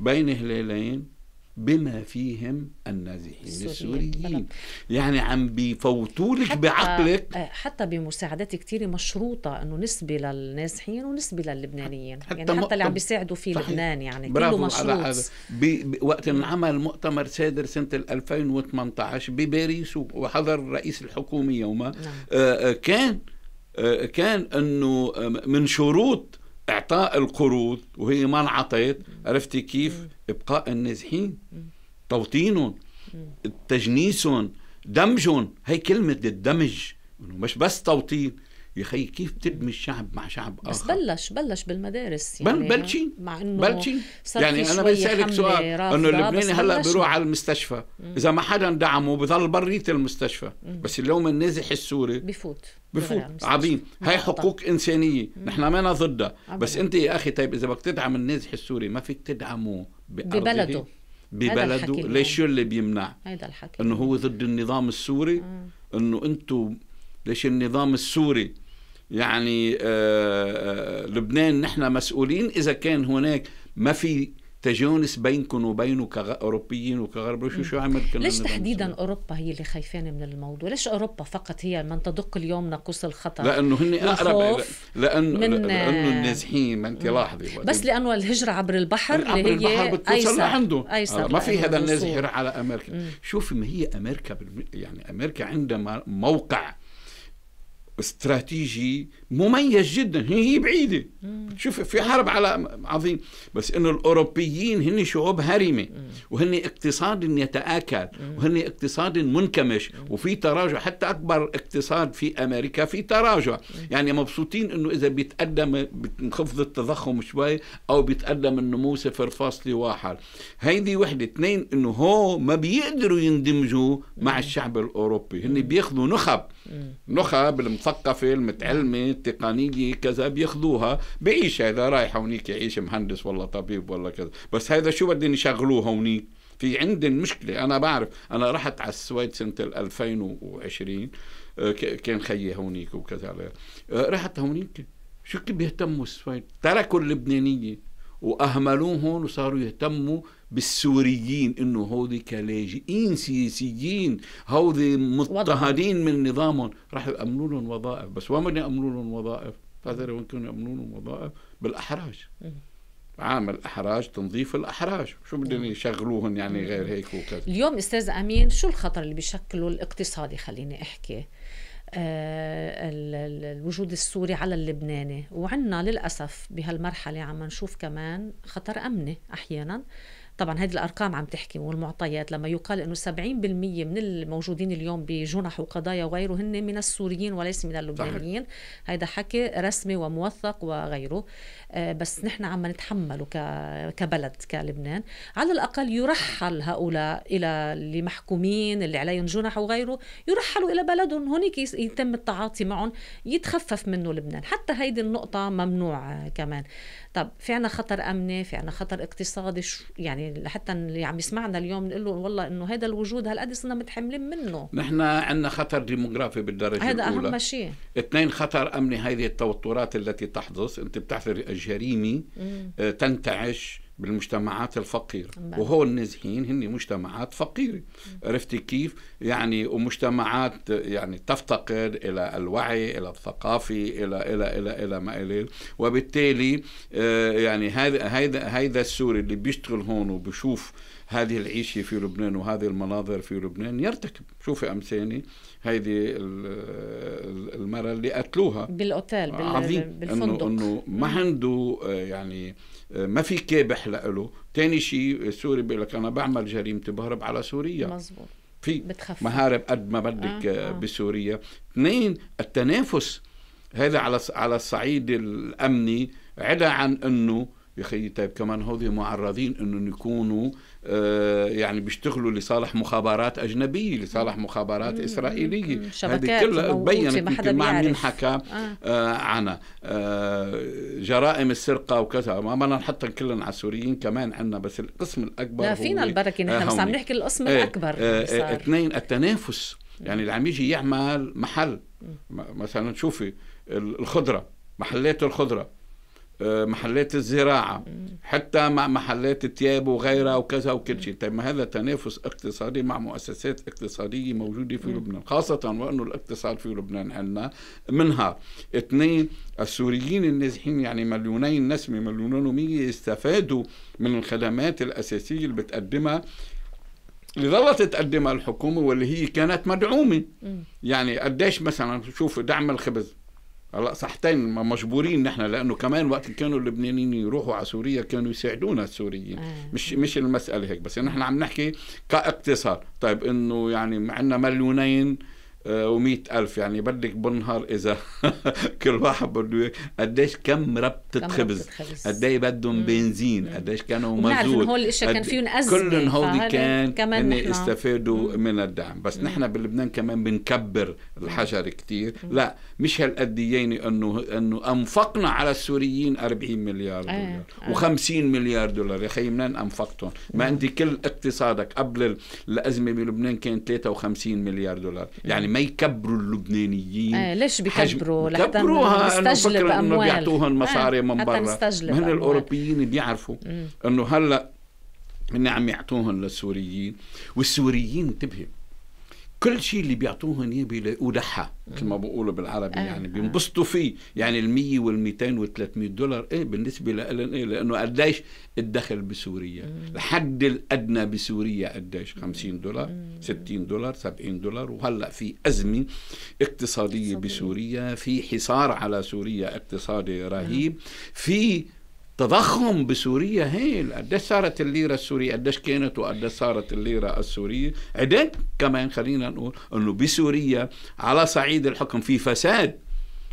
بين هلالين بما فيهم النازحين السوريين يعني عم بفوتولك بعقلك آه، حتى بمساعدات كثير مشروطة أنه نسبة للنازحين ونسبة للبنانيين حتى يعني حتى اللي عم بيساعدوا في لبنان يعني كله مشروط وقت انعمل مؤتمر سادر سنة 2018 بباريس وحضر رئيس الحكومة يومها نعم. آه، آه، كان كان أنه من شروط اعطاء القروض وهي ما انعطيت عرفتي كيف ابقاء النازحين توطينهم تجنيسهم دمجهم هي كلمه الدمج مش بس توطين يا خي كيف تدمج شعب مع شعب اخر بس بلش بلش بالمدارس يعني بلشي مع انه بلشي يعني انا بسالك سؤال انه اللبناني هلا بيروح على المستشفى مم. اذا ما حدا دعمه بضل بريت المستشفى مم. بس اليوم النازح السوري بفوت بفوت عظيم هاي حقوق انسانيه نحن ما ضدها بس انت يا اخي طيب اذا بدك تدعم النازح السوري ما فيك تدعمه ببلده ببلده ليش شو اللي بيمنع هيدا الحكي انه هو ضد النظام السوري انه انتم ليش النظام السوري يعني آه، آه، لبنان نحن مسؤولين اذا كان هناك ما في تجانس بينكم وبينه كاوروبيين وكغرب شو شو عمل ليش تحديدا اوروبا هي اللي خايفانه من الموضوع؟ ليش اوروبا فقط هي من تدق اليوم ناقوس الخطر؟ لانه هن اقرب لانه من لانه النازحين ما انت لاحظي بس لانه الهجره عبر البحر عبر اللي هي البحر ايسر آه ما في هذا النازح يروح على امريكا شوفي ما هي امريكا بالم... يعني امريكا عندها موقع استراتيجي مميز جدا هي, هي بعيدة شوف في حرب على عظيم بس انه الاوروبيين هن شعوب هرمة وهن اقتصاد يتآكل وهن اقتصاد منكمش وفي تراجع حتى اكبر اقتصاد في امريكا في تراجع يعني مبسوطين انه اذا بيتقدم بنخفض التضخم شوي او بيتقدم النمو 0.1 هيدي وحدة اثنين انه هو ما بيقدروا يندمجوا مع الشعب الاوروبي هن بياخذوا نخب نخب مثقفه المتعلمه التقنيه نعم. كذا بياخذوها بعيش هذا رايح هونيك يعيش مهندس ولا طبيب ولا كذا بس هذا شو بدهم يشغلوه هونيك في عندهم مشكله انا بعرف انا رحت على السويد سنه 2020 آه، كان خيي هونيك وكذا آه، رحت هونيك شو كيف بيهتموا السويد تركوا اللبنانيه واهملوهم وصاروا يهتموا بالسوريين انه هودي كلاجئين سياسيين هودي مضطهدين من نظامهم راح يامنوا لهم وظائف بس بدهم يامنوا لهم وظائف هذا وين كانوا يامنوا لهم وظائف بالاحراج عامل احراج تنظيف الاحراج شو بدهم يشغلوهم يعني غير هيك وكذا اليوم استاذ امين شو الخطر اللي بيشكله الاقتصادي خليني احكي آه، الوجود السوري على اللبناني وعنا للأسف بهالمرحلة عم نشوف كمان خطر أمني أحيانا طبعا هذه الارقام عم تحكي والمعطيات لما يقال انه 70% من الموجودين اليوم بجنح وقضايا وغيره هن من السوريين وليس من اللبنانيين هذا حكي رسمي وموثق وغيره آه، بس نحن عم نتحمله كبلد كلبنان على الاقل يرحل هؤلاء الى اللي محكومين اللي عليهم جنح وغيره يرحلوا الى بلدهم هناك يتم التعاطي معهم يتخفف منه لبنان حتى هيدي النقطه ممنوع كمان طب في عنا خطر امني في عنا خطر اقتصادي يعني لحتى اللي عم يسمعنا اليوم نقول له والله انه هذا الوجود هالقد صرنا متحملين منه نحن عندنا خطر ديموغرافي بالدرجه هذا الاولى هذا اهم شيء اثنين خطر امني هذه التوترات التي تحدث انت بتحضر جريمه آه، تنتعش بالمجتمعات الفقيرة نعم. وهو النازحين هن مجتمعات فقيرة عرفتي كيف يعني ومجتمعات يعني تفتقر إلى الوعي إلى الثقافة إلى إلى إلى إلى ما إليه وبالتالي آه، يعني هذا هذا هذا السوري اللي بيشتغل هون وبشوف هذه العيشة في لبنان وهذه المناظر في لبنان يرتكب شوفي أمساني هذه المرأة اللي قتلوها بالأوتيل بالفندق إنه, إنه ما نعم. عنده آه، يعني آه، ما في كابح صالح له ثاني شيء سوري بيقول لك انا بعمل جريمتي بهرب على سوريا مزبوط في بتخفف. مهارب قد ما بدك آه. آه. بسوريا اثنين التنافس هذا على على الصعيد الامني عدا عن انه يا اخي طيب كمان هودي معرضين انهم يكونوا آه، يعني بيشتغلوا لصالح مخابرات اجنبيه لصالح مخابرات اسرائيليه هذه كلها بينت يمكن ما عم ينحكى آه. آه. عنها آه، جرائم السرقه وكذا ما بدنا نحطهم كلهم على السوريين كمان عندنا بس القسم الاكبر لا فينا البركه نحن بس عم نحكي القسم إيه، الاكبر إيه، إيه، اثنين التنافس يعني اللي عم يجي يعمل محل مثلا شوفي الخضره محلات الخضره آه، محلات الزراعة حتى مع محلات التياب وغيرها وكذا وكل شيء طيب ما هذا تنافس اقتصادي مع مؤسسات اقتصادية موجودة في لبنان خاصة وأنه الاقتصاد في لبنان عندنا منها اثنين السوريين النازحين يعني مليونين نسمة مليونين ومية استفادوا من الخدمات الأساسية اللي بتقدمها اللي ظلت تقدمها الحكومة واللي هي كانت مدعومة يعني قديش مثلا شوف دعم الخبز هلا صحتين مجبورين نحن لانه كمان وقت كانوا اللبنانيين يروحوا على سوريا كانوا يساعدونا السوريين آه. مش مش المساله هيك بس يعني نحن عم نحكي كاقتصاد طيب انه يعني عندنا مليونين آه، و ألف يعني بدك بالنهار إذا كل واحد بده قديش كم ربطة خبز قد ايه بدهم بنزين قديش كانوا مزود هول الاشياء كان فيهم أزمة كل هول كان كمان استفادوا من الدعم بس نحن بلبنان كمان بنكبر الحجر كتير لا مش هالقديين انه انه انفقنا على السوريين 40 مليار إيه، دولار إيه. و50 مليار دولار يا خي منين انفقتهم؟ ما انت كل اقتصادك قبل الازمه بلبنان كان 53 مليار دولار يعني ما يكبروا اللبنانيين آه ليش بيكبروا لحتى كبروها انه انه بيعطوهم إيه، مصاري آه من برا من الاوروبيين بيعرفوا انه هلا هن عم يعطوهم للسوريين والسوريين انتبهوا كل شيء اللي بيعطوهن اياه بيلاقوه دحى مثل ما بقولوا بالعربي آه. يعني بينبسطوا فيه يعني ال100 وال200 وال300 دولار ايه بالنسبه لهم ايه لانه قديش الدخل بسوريا الحد الادنى بسوريا قديش 50 دولار 60 دولار 70 دولار وهلا في ازمه اقتصاديه بسوريا في حصار على سوريا اقتصادي رهيب في تضخم بسوريا هيل قديش صارت الليرة السورية قديش كانت وقديش صارت الليرة السورية عدد كمان خلينا نقول انه بسوريا على صعيد الحكم في فساد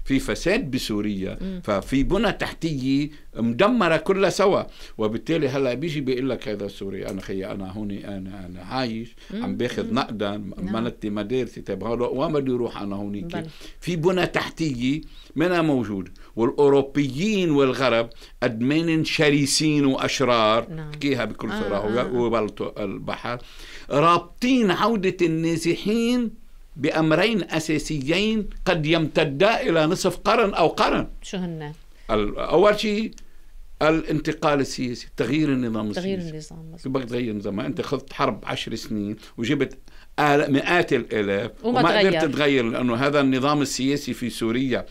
في فساد بسوريا م. ففي بنى تحتيه مدمره كلها سوا وبالتالي هلا بيجي بيقول لك هذا سوري انا خي انا هون انا انا عايش م. عم باخذ نقدا مالتي نعم. مدارسي طيب هلا وين بدي اروح انا هونيك في بنى تحتيه منها موجوده والأوروبيين والغرب أدمين شرسين وأشرار نعم. بكل آه، صراحة آه،, آه. وبلط البحر رابطين عودة النازحين بأمرين أساسيين قد يمتدا إلى نصف قرن أو قرن شو هن؟ أول شيء الانتقال السياسي تغيير النظام السياسي تغيير النظام بدك تغير النظام انت خذت حرب عشر سنين وجبت مئات الالاف وما, وما قدرت تغير لانه هذا النظام السياسي في سوريا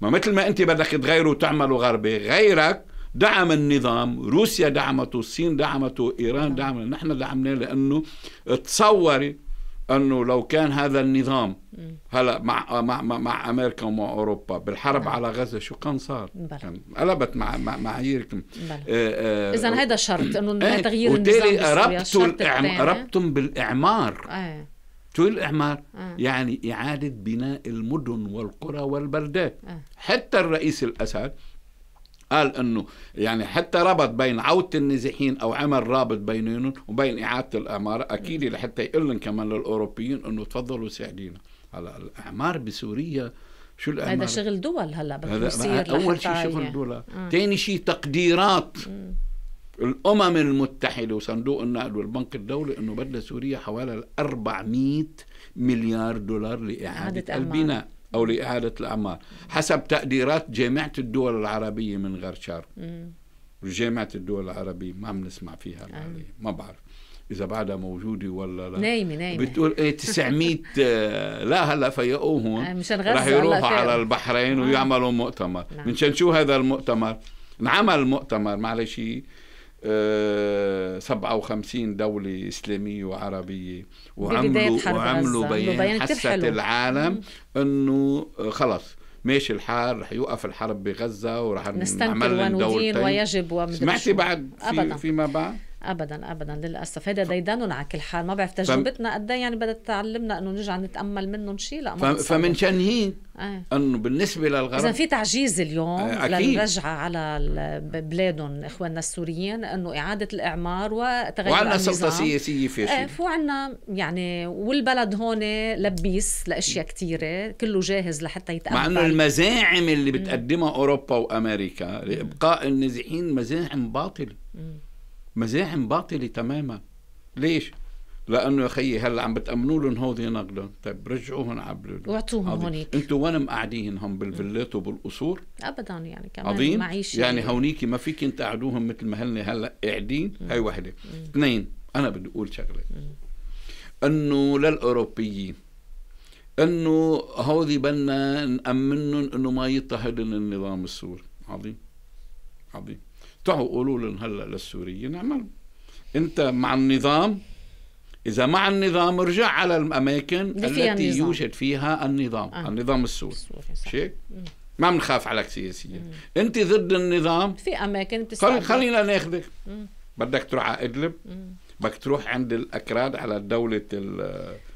ما مثل ما انت بدك تغيره وتعمله غربي غيرك دعم النظام روسيا دعمته الصين دعمته إيران نعم. دعمنا نحن دعمناه لأنه تصوري أنه لو كان هذا النظام هلا مع مع مع, مع امريكا ومع اوروبا بالحرب نعم. على غزه شو كان صار؟ كان قلبت مع مع معاييركم آه، آه، اذا هذا شرط انه إيه، تغيير النظام وبالتالي ربطوا ربطهم بالاعمار آه. شو الإعمار؟ آه. يعني إعادة بناء المدن والقرى والبلدات آه. حتى الرئيس الأسد قال انه يعني حتى ربط بين عوده النازحين او عمل رابط بينهم وبين اعاده الاعمار اكيد آه. لحتى يقول لهم كمان للاوروبيين انه تفضلوا ساعدينا هلا الاعمار بسوريا شو الاعمار هذا شغل دول هلا بده يصير اول شيء شغل يعني. دول ثاني آه. شيء تقديرات م. الامم المتحده وصندوق النقد والبنك الدولي انه بدها سوريا حوالي 400 مليار دولار لاعاده البناء او لاعاده الاعمار حسب تقديرات جامعه الدول العربيه من غير شر جامعه الدول العربيه ما عم نسمع فيها عليها آه. ما بعرف اذا بعدها موجوده ولا لا نايمه نايمه بتقول ايه 900 آه، لا هلا فيقوهم آه، رح يروحوا على البحرين ويعملوا مؤتمر نعم. شو هذا المؤتمر انعمل مؤتمر معلش 57 آه، دولة إسلامية وعربية وعملوا وعملوا بيان, بيان حست العالم انه آه، خلص ماشي الحال رح يوقف الحرب بغزة ورح نعمل دولتين ويجب ومدري سمعتي بعد في أبداً. فيما بعد؟ ابدا ابدا للاسف هذا ديدنهم على كل حال ما بعرف تجربتنا قد إيه، يعني بدها تعلمنا انه نرجع نتامل منهم شيء لا ما فمن شان آه. انه بالنسبه للغرب اذا في تعجيز اليوم آه للرجعه على بلادهم اخواننا السوريين انه اعاده الاعمار وتغير وعندنا سلطه سياسيه فاشله آه وعندنا يعني والبلد هون لبيس لاشياء كثيره كله جاهز لحتى يتقبل مع انه المزاعم اللي بتقدمها اوروبا وامريكا لابقاء النازحين مزاعم باطله مزاعم باطله تماما ليش؟ لانه يا خيي هلا عم بتامنوا لهم هودي نقلهم طيب رجعوهم بلدهم واعطوهم هونيك انتم وين مقعدين هم بالفلات وبالقصور؟ ابدا يعني كمان عظيم معيشه يعني هونيك ما فيك انت تقعدوهم مثل ما هن هلا قاعدين هاي وحده اثنين انا بدي اقول شغله انه للاوروبيين انه هودي بدنا نامنهم انه ما يضطهدن النظام السوري عظيم عظيم تعوا قولوا لهم هلا للسوريين اعملوا انت مع النظام اذا مع النظام ارجع على الاماكن التي النظام. يوجد فيها النظام آه. النظام السوري شيء ما بنخاف عليك سياسيا انت ضد النظام في اماكن بتستعمل خلينا ناخذك بدك تروح على ادلب بدك تروح عند الاكراد على دوله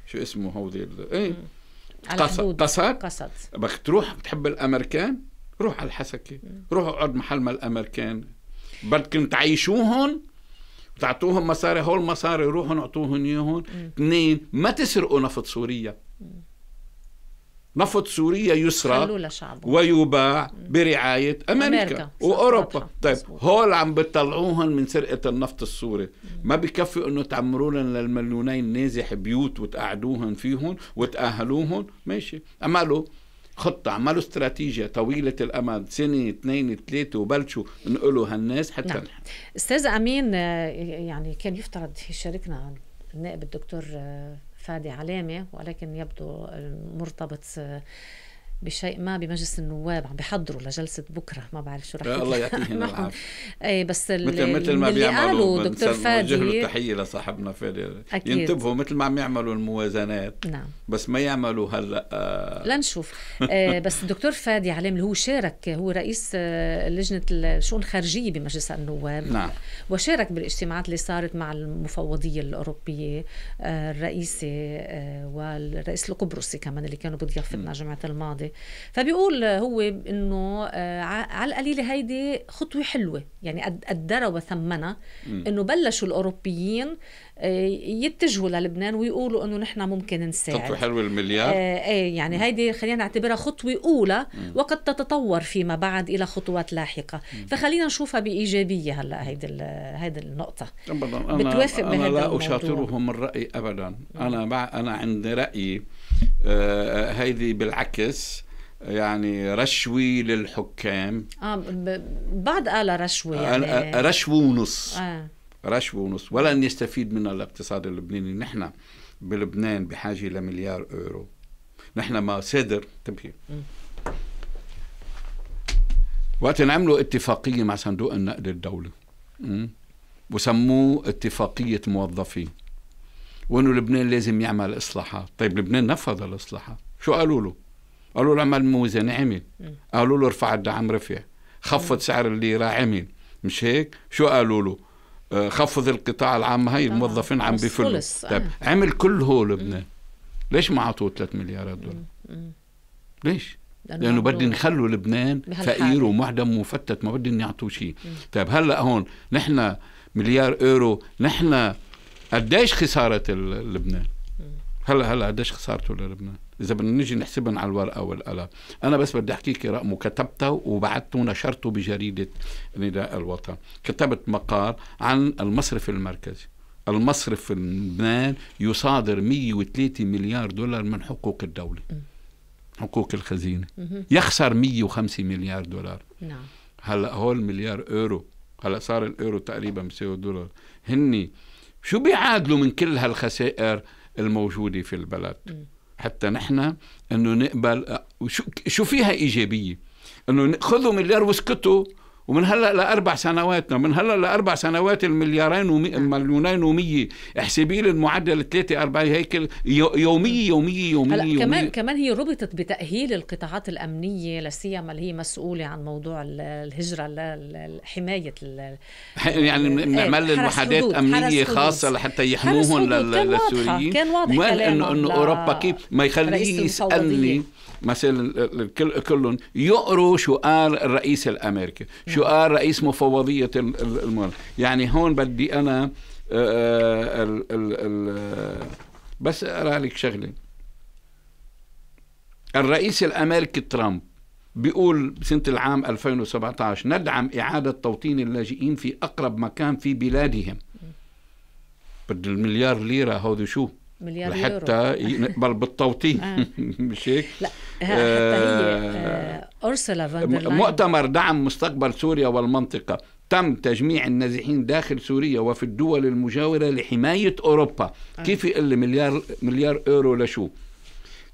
شو اسمه هودي ايه قصد قصد قصد بدك تروح بتحب الامريكان روح على الحسكه روح اقعد محل ما الامريكان بدكم تعيشوهم وتعطوهم مصاري هول مصاري روحوا اعطوهم اياهم اثنين ما تسرقوا نفط سوريا نفط سوريا يسرق ويباع برعاية أمريكا, أمريكا. وأوروبا طيب هول عم بتطلعوهم من سرقة النفط السوري ما بكفي أنه تعمروا لنا للمليونين نازح بيوت وتقعدوهم فيهم وتأهلوهم ماشي أمالوا خطة عملوا استراتيجية طويلة الأمد سنة اثنين ثلاثة وبلشوا نقولوا هالناس حتى نعم. نحن. أستاذ أمين آه، يعني كان يفترض يشاركنا النائب الدكتور آه، فادي علامة ولكن يبدو مرتبط آه، بشيء ما بمجلس النواب عم بيحضروا لجلسه بكره ما بعرف شو رح الله يعطيهم العافيه اي بس مثل مثل ما بيعملوا دكتور فادي له تحيه لصاحبنا فادي أكيد. ينتبهوا مثل ما عم يعملوا الموازنات نعم بس ما يعملوا هلا آه لنشوف آه بس الدكتور فادي علام اللي هو شارك هو رئيس آه لجنه الشؤون الخارجيه بمجلس النواب نعم وشارك بالاجتماعات اللي صارت مع المفوضيه الاوروبيه آه الرئيسه آه والرئيس القبرصي كمان اللي كانوا بضيافتنا جمعه الماضي الضروره فبيقول هو انه آه، على القليله هيدي خطوه حلوه يعني قدرها وثمنها انه بلشوا الاوروبيين آه، يتجهوا للبنان ويقولوا انه نحن ممكن نساعد خطوه حلوه المليار آه ايه يعني هيدي خلينا نعتبرها خطوه اولى وقد تتطور فيما بعد الى خطوات لاحقه فخلينا نشوفها بايجابيه هلا هيدي هيدي النقطه أبداً. أنا بتوافق انا لا اشاطرهم الراي ابدا انا مع انا عندي رايي آه هيدي بالعكس يعني رشوي للحكام اه بعد قال رشوي يعني آه رشوه ونص آه. رشوة ونص ولن يستفيد منها الاقتصاد اللبناني نحن بلبنان بحاجة لمليار أورو نحن ما صدر تمكين وقت نعملوا اتفاقية مع صندوق النقد الدولي وسموه اتفاقية موظفين وانه لبنان لازم يعمل اصلاحات طيب لبنان نفذ الاصلاحات شو قالوا له قالوا له عمل موزن عمل قالوا له ارفع الدعم رفع خفض سعر الليرة عمل مش هيك شو قالوا له آه، خفض القطاع العام هاي الموظفين عم بيفلوا آه. طيب عمل كل هول لبنان ليش ما عطوه 3 مليارات دولار ليش لانه, بدهم يخلوا لبنان فقير ومعدم ومفتت ما بدهم يعطوه شيء طيب هلا هون نحن مليار اورو نحن قديش خساره لبنان هلا هلا قديش خسارته للبنان اذا بدنا نيجي نحسبهم على الورقه والقلم انا بس بدي احكيك رقمه كتبته وبعته ونشرته بجريده نداء الوطن كتبت مقال عن المصرف المركزي المصرف في لبنان يصادر 103 مليار دولار من حقوق الدوله حقوق الخزينه يخسر 105 مليار دولار نعم هلا هول مليار اورو هلا صار الاورو تقريبا بيساوي دولار هني شو بيعادلوا من كل هالخسائر الموجوده في البلد حتى نحن انه نقبل شو فيها ايجابيه انه خذوا مليار واسكتوا ومن هلا لاربع سنواتنا من هلا لاربع سنوات المليارين ومليونين نعم. ومية احسبي لي المعدل 3 4 هيك يومية يومية يومية هلا كمان كمان هي ربطت بتاهيل القطاعات الامنيه لا سيما اللي هي مسؤوله عن موضوع الهجره لحمايه يعني إيه، لهم وحدات امنيه خاصه لحتى يحموهم للسوريين كان واضح كان واضح انه انه اوروبا كيف ما يخليه يسالني مثل كلهم يقروا شو قال الرئيس الامريكي شو قال رئيس مفوضيه المال يعني هون بدي انا آه، ال ال ال بس اقرا لك شغله الرئيس الامريكي ترامب بيقول بسنة العام 2017 ندعم إعادة توطين اللاجئين في أقرب مكان في بلادهم بده المليار ليرة هذا شو مليار لحتى نقبل بالتوطين آه. مش هيك؟ لا حتى هي أرسلا آه، آه، فاندرلاين. مؤتمر دعم مستقبل سوريا والمنطقة تم تجميع النازحين داخل سوريا وفي الدول المجاورة لحماية أوروبا كيف يقل مليار مليار أورو لشو؟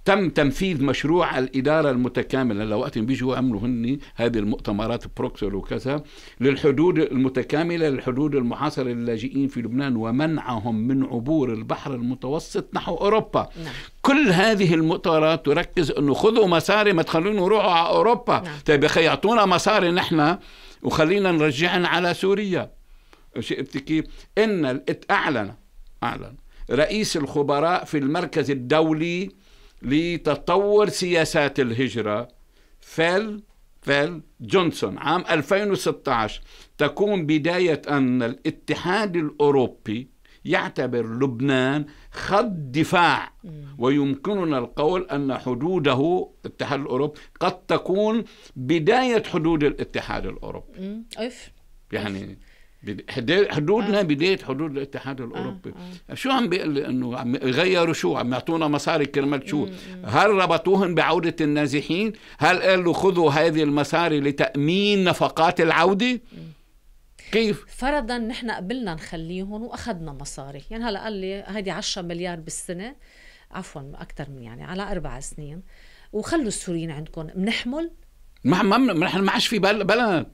تم تنفيذ مشروع الإدارة المتكاملة لوقت بيجوا عملوا هن هذه المؤتمرات بروكسل وكذا للحدود المتكاملة للحدود المحاصرة للاجئين في لبنان ومنعهم من عبور البحر المتوسط نحو أوروبا نعم. كل هذه المؤتمرات تركز أنه خذوا مساري ما تخلونا نروحوا على أوروبا نعم. طيب يا أخي مساري نحن وخلينا نرجعن على سوريا شئت كيف إن أعلن أعلن رئيس الخبراء في المركز الدولي لتطور سياسات الهجرة فيل فيل جونسون عام 2016 تكون بداية أن الاتحاد الأوروبي يعتبر لبنان خط دفاع ويمكننا القول أن حدوده الاتحاد الأوروبي قد تكون بداية حدود الاتحاد الأوروبي يعني حدودنا آه. بدايه حدود الاتحاد آه، الاوروبي آه. آه. شو عم بيقول انه عم غيروا شو عم يعطونا مصاري كرمال شو هل ربطوهن بعوده النازحين هل قالوا خذوا هذه المصاري لتامين نفقات العوده كيف فرضا نحن قبلنا نخليهم واخذنا مصاري يعني هلا قال لي هيدي 10 مليار بالسنه عفوا اكثر من يعني على اربع سنين وخلوا السوريين عندكم بنحمل ما ما ما نحن ما عادش في بلد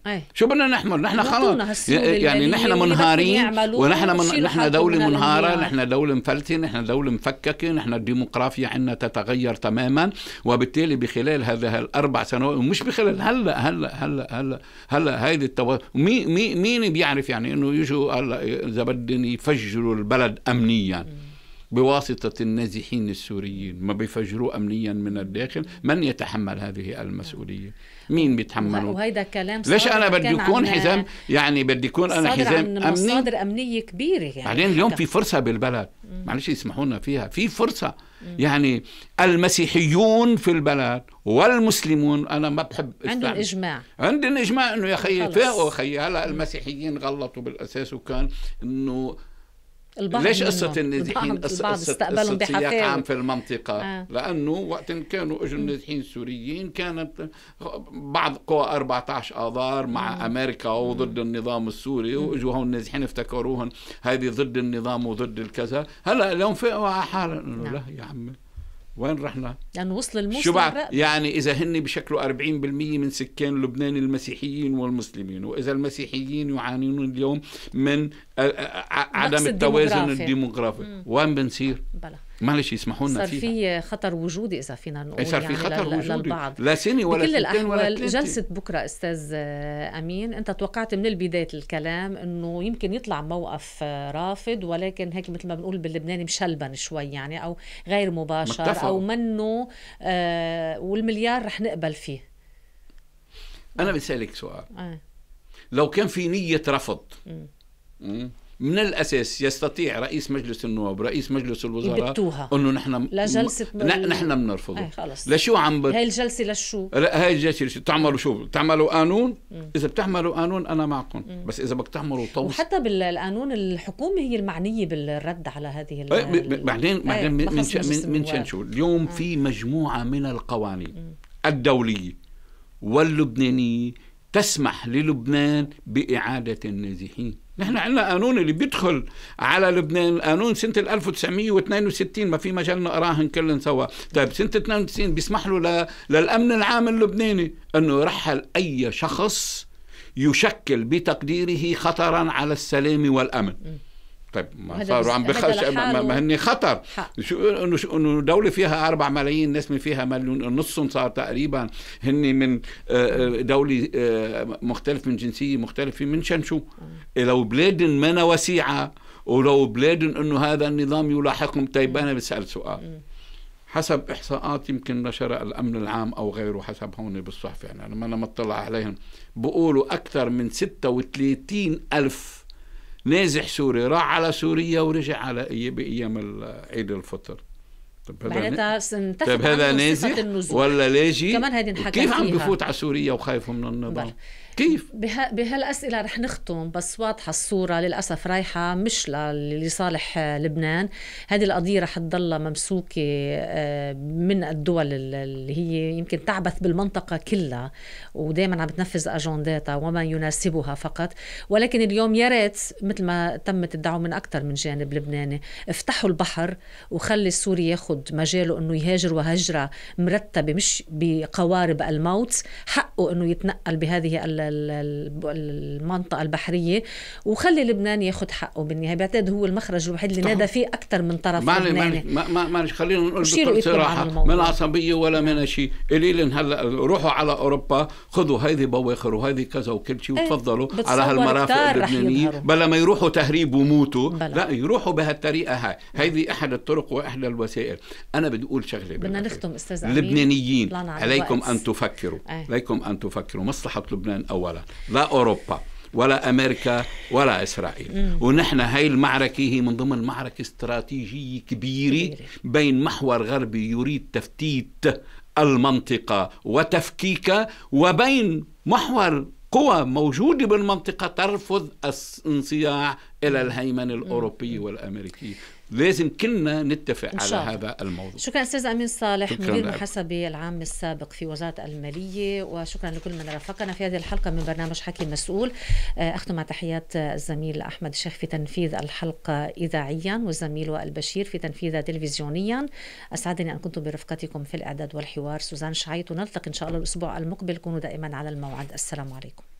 أي. شو بدنا نحمل نحن خلص يعني نحن منهارين ونحن من نحن دوله منهاره نحن دوله مفلته نحن دوله مفككه نحن الديمقراطيه عندنا تتغير تماما وبالتالي بخلال هذا الاربع سنوات ومش بخلال هلا هلا هلا هلا هلا هيدي التو... مين مين مين بيعرف يعني انه يجوا هلا اذا بدهم يفجروا البلد امنيا بواسطة النازحين السوريين ما بيفجروا أمنيا من الداخل من يتحمل هذه المسؤولية مين بيتحملوا وهيدا كلام ليش انا بدي يكون حزام يعني بدي يكون انا حزام امني مصادر امنيه كبيره يعني بعدين اليوم في فرصه بالبلد معلش يسمحوا لنا فيها في فرصه يعني المسيحيون في البلد والمسلمون انا ما بحب عندهم اجماع عندهم اجماع انه يا خيي فاقوا خيي هلا المسيحيين غلطوا بالاساس وكان انه البعض ليش قصة النازحين قصة قصة سياق عام في المنطقة آه. لأنه وقت كانوا اجوا النازحين السوريين كانت بعض قوى 14 آذار مع مم. أمريكا وضد مم. النظام السوري واجوا هون النازحين افتكروهم هذه ضد النظام وضد الكذا هلا اليوم فئوا حالا نعم. لا يا عمي وين رحنا؟ يعني وصل الموصل شو بعد؟ يعني إذا هن بشكل 40% من سكان لبنان المسيحيين والمسلمين وإذا المسيحيين يعانون اليوم من عدم التوازن الديموغرافي وين بنصير؟ بلا معلش يسمحوا لنا صار في خطر وجودي اذا فينا نقول صار في يعني خطر لل... وجودي للبعض لا سنه ولا بكل الاحوال جلسه بكره استاذ امين انت توقعت من بدايه الكلام انه يمكن يطلع موقف رافض ولكن هيك مثل ما بنقول باللبناني مشلبن شوي يعني او غير مباشر متفق. او منه آه والمليار رح نقبل فيه انا بسالك سؤال آه. لو كان في نيه رفض م. م. من الاساس يستطيع رئيس مجلس النواب رئيس مجلس الوزراء يبتوها. انه نحن لا جلسه م... نحن بنرفضه خلص لشو عم بت... هاي الجلسه لشو هاي الجلسه لشو تعملوا شو تعملوا قانون اذا بتعملوا قانون انا معكم م. بس اذا بدك تعملوا طوس وحتى بالقانون الحكومه هي المعنيه بالرد على هذه ال... ايه بعدين بعدين من من من شو اليوم في مجموعه من القوانين الدوليه واللبنانيه تسمح للبنان بإعادة النازحين نحن عندنا قانون اللي بيدخل على لبنان قانون سنة 1962 ما في مجال نقراهن كلن سوا طيب سنة 92 بيسمح له للأمن العام اللبناني أنه يرحل أي شخص يشكل بتقديره خطرا على السلام والأمن طيب ما صاروا عم بخش ما, ما هن خطر شو انه انه دوله فيها 4 ملايين ناس من فيها مليون نصهم صار تقريبا هن من آه، آه، دوله آه، مختلف من جنسيه مختلفه من شو لو بلاد منا وسيعه ولو بلاد انه هذا النظام يلاحقهم طيب انا بسال سؤال حسب احصاءات يمكن نشرها الامن العام او غيره حسب هون بالصحف يعني انا ما انا مطلع عليهم بقولوا اكثر من 36 الف نازح سوري راح على سوريا ورجع على بايام عيد الفطر طب هذا طب هذا نازح ولا لاجي كمان هذه كيف عم بفوت على سوريا وخايف من النظام كيف بها بهالاسئله رح نختم بس واضحه الصوره للاسف رايحه مش لصالح لبنان هذه القضيه رح تضلها ممسوكه آه، من الدول اللي هي يمكن تعبث بالمنطقه كلها ودائما عم تنفذ اجنداتها وما يناسبها فقط ولكن اليوم يا ريت مثل ما تمت الدعوه من اكثر من جانب لبناني افتحوا البحر وخلي السوري ياخذ مجاله انه يهاجر وهجره مرتبه مش بقوارب الموت حقه انه يتنقل بهذه المنطقه البحريه وخلي لبنان ياخذ حقه بالنهايه بعتقد هو المخرج الوحيد اللي نادى فيه اكثر من طرف معلش معلش ما خلينا نقول بكل صراحه من عصبيه ولا من شيء قليل هلا روحوا على اوروبا خذوا هذه بواخر وهذه كذا وكل شيء إيه، وتفضلوا على هالمرافق اللبنانيه بلا ما يروحوا تهريب وموتوا بلا. لا يروحوا بهالطريقه هاي هذه احد الطرق واحدى الوسائل انا بدي اقول شغله بدنا نختم استاذ اللبنانيين عليكم ان تفكروا إيه. عليكم ان تفكروا مصلحه لبنان أولا لا أوروبا ولا أمريكا ولا إسرائيل مم. ونحن هاي المعركة هي من ضمن معركة استراتيجية كبيرة بين محور غربي يريد تفتيت المنطقة وتفكيكها وبين محور قوى موجودة بالمنطقة ترفض الانصياع إلى الهيمنة الأوروبية والأمريكية لازم كلنا نتفق على هذا الموضوع شكرا استاذ امين صالح مدير المحاسبه العام السابق في وزاره الماليه وشكرا لكل من رافقنا في هذه الحلقه من برنامج حكي مسؤول آه، اختم مع تحيات آه، الزميل احمد الشيخ في تنفيذ الحلقه اذاعيا والزميل البشير في تنفيذها تلفزيونيا اسعدني ان كنت برفقتكم في الاعداد والحوار سوزان شعيط ونلتقي ان شاء الله الاسبوع المقبل كونوا دائما على الموعد السلام عليكم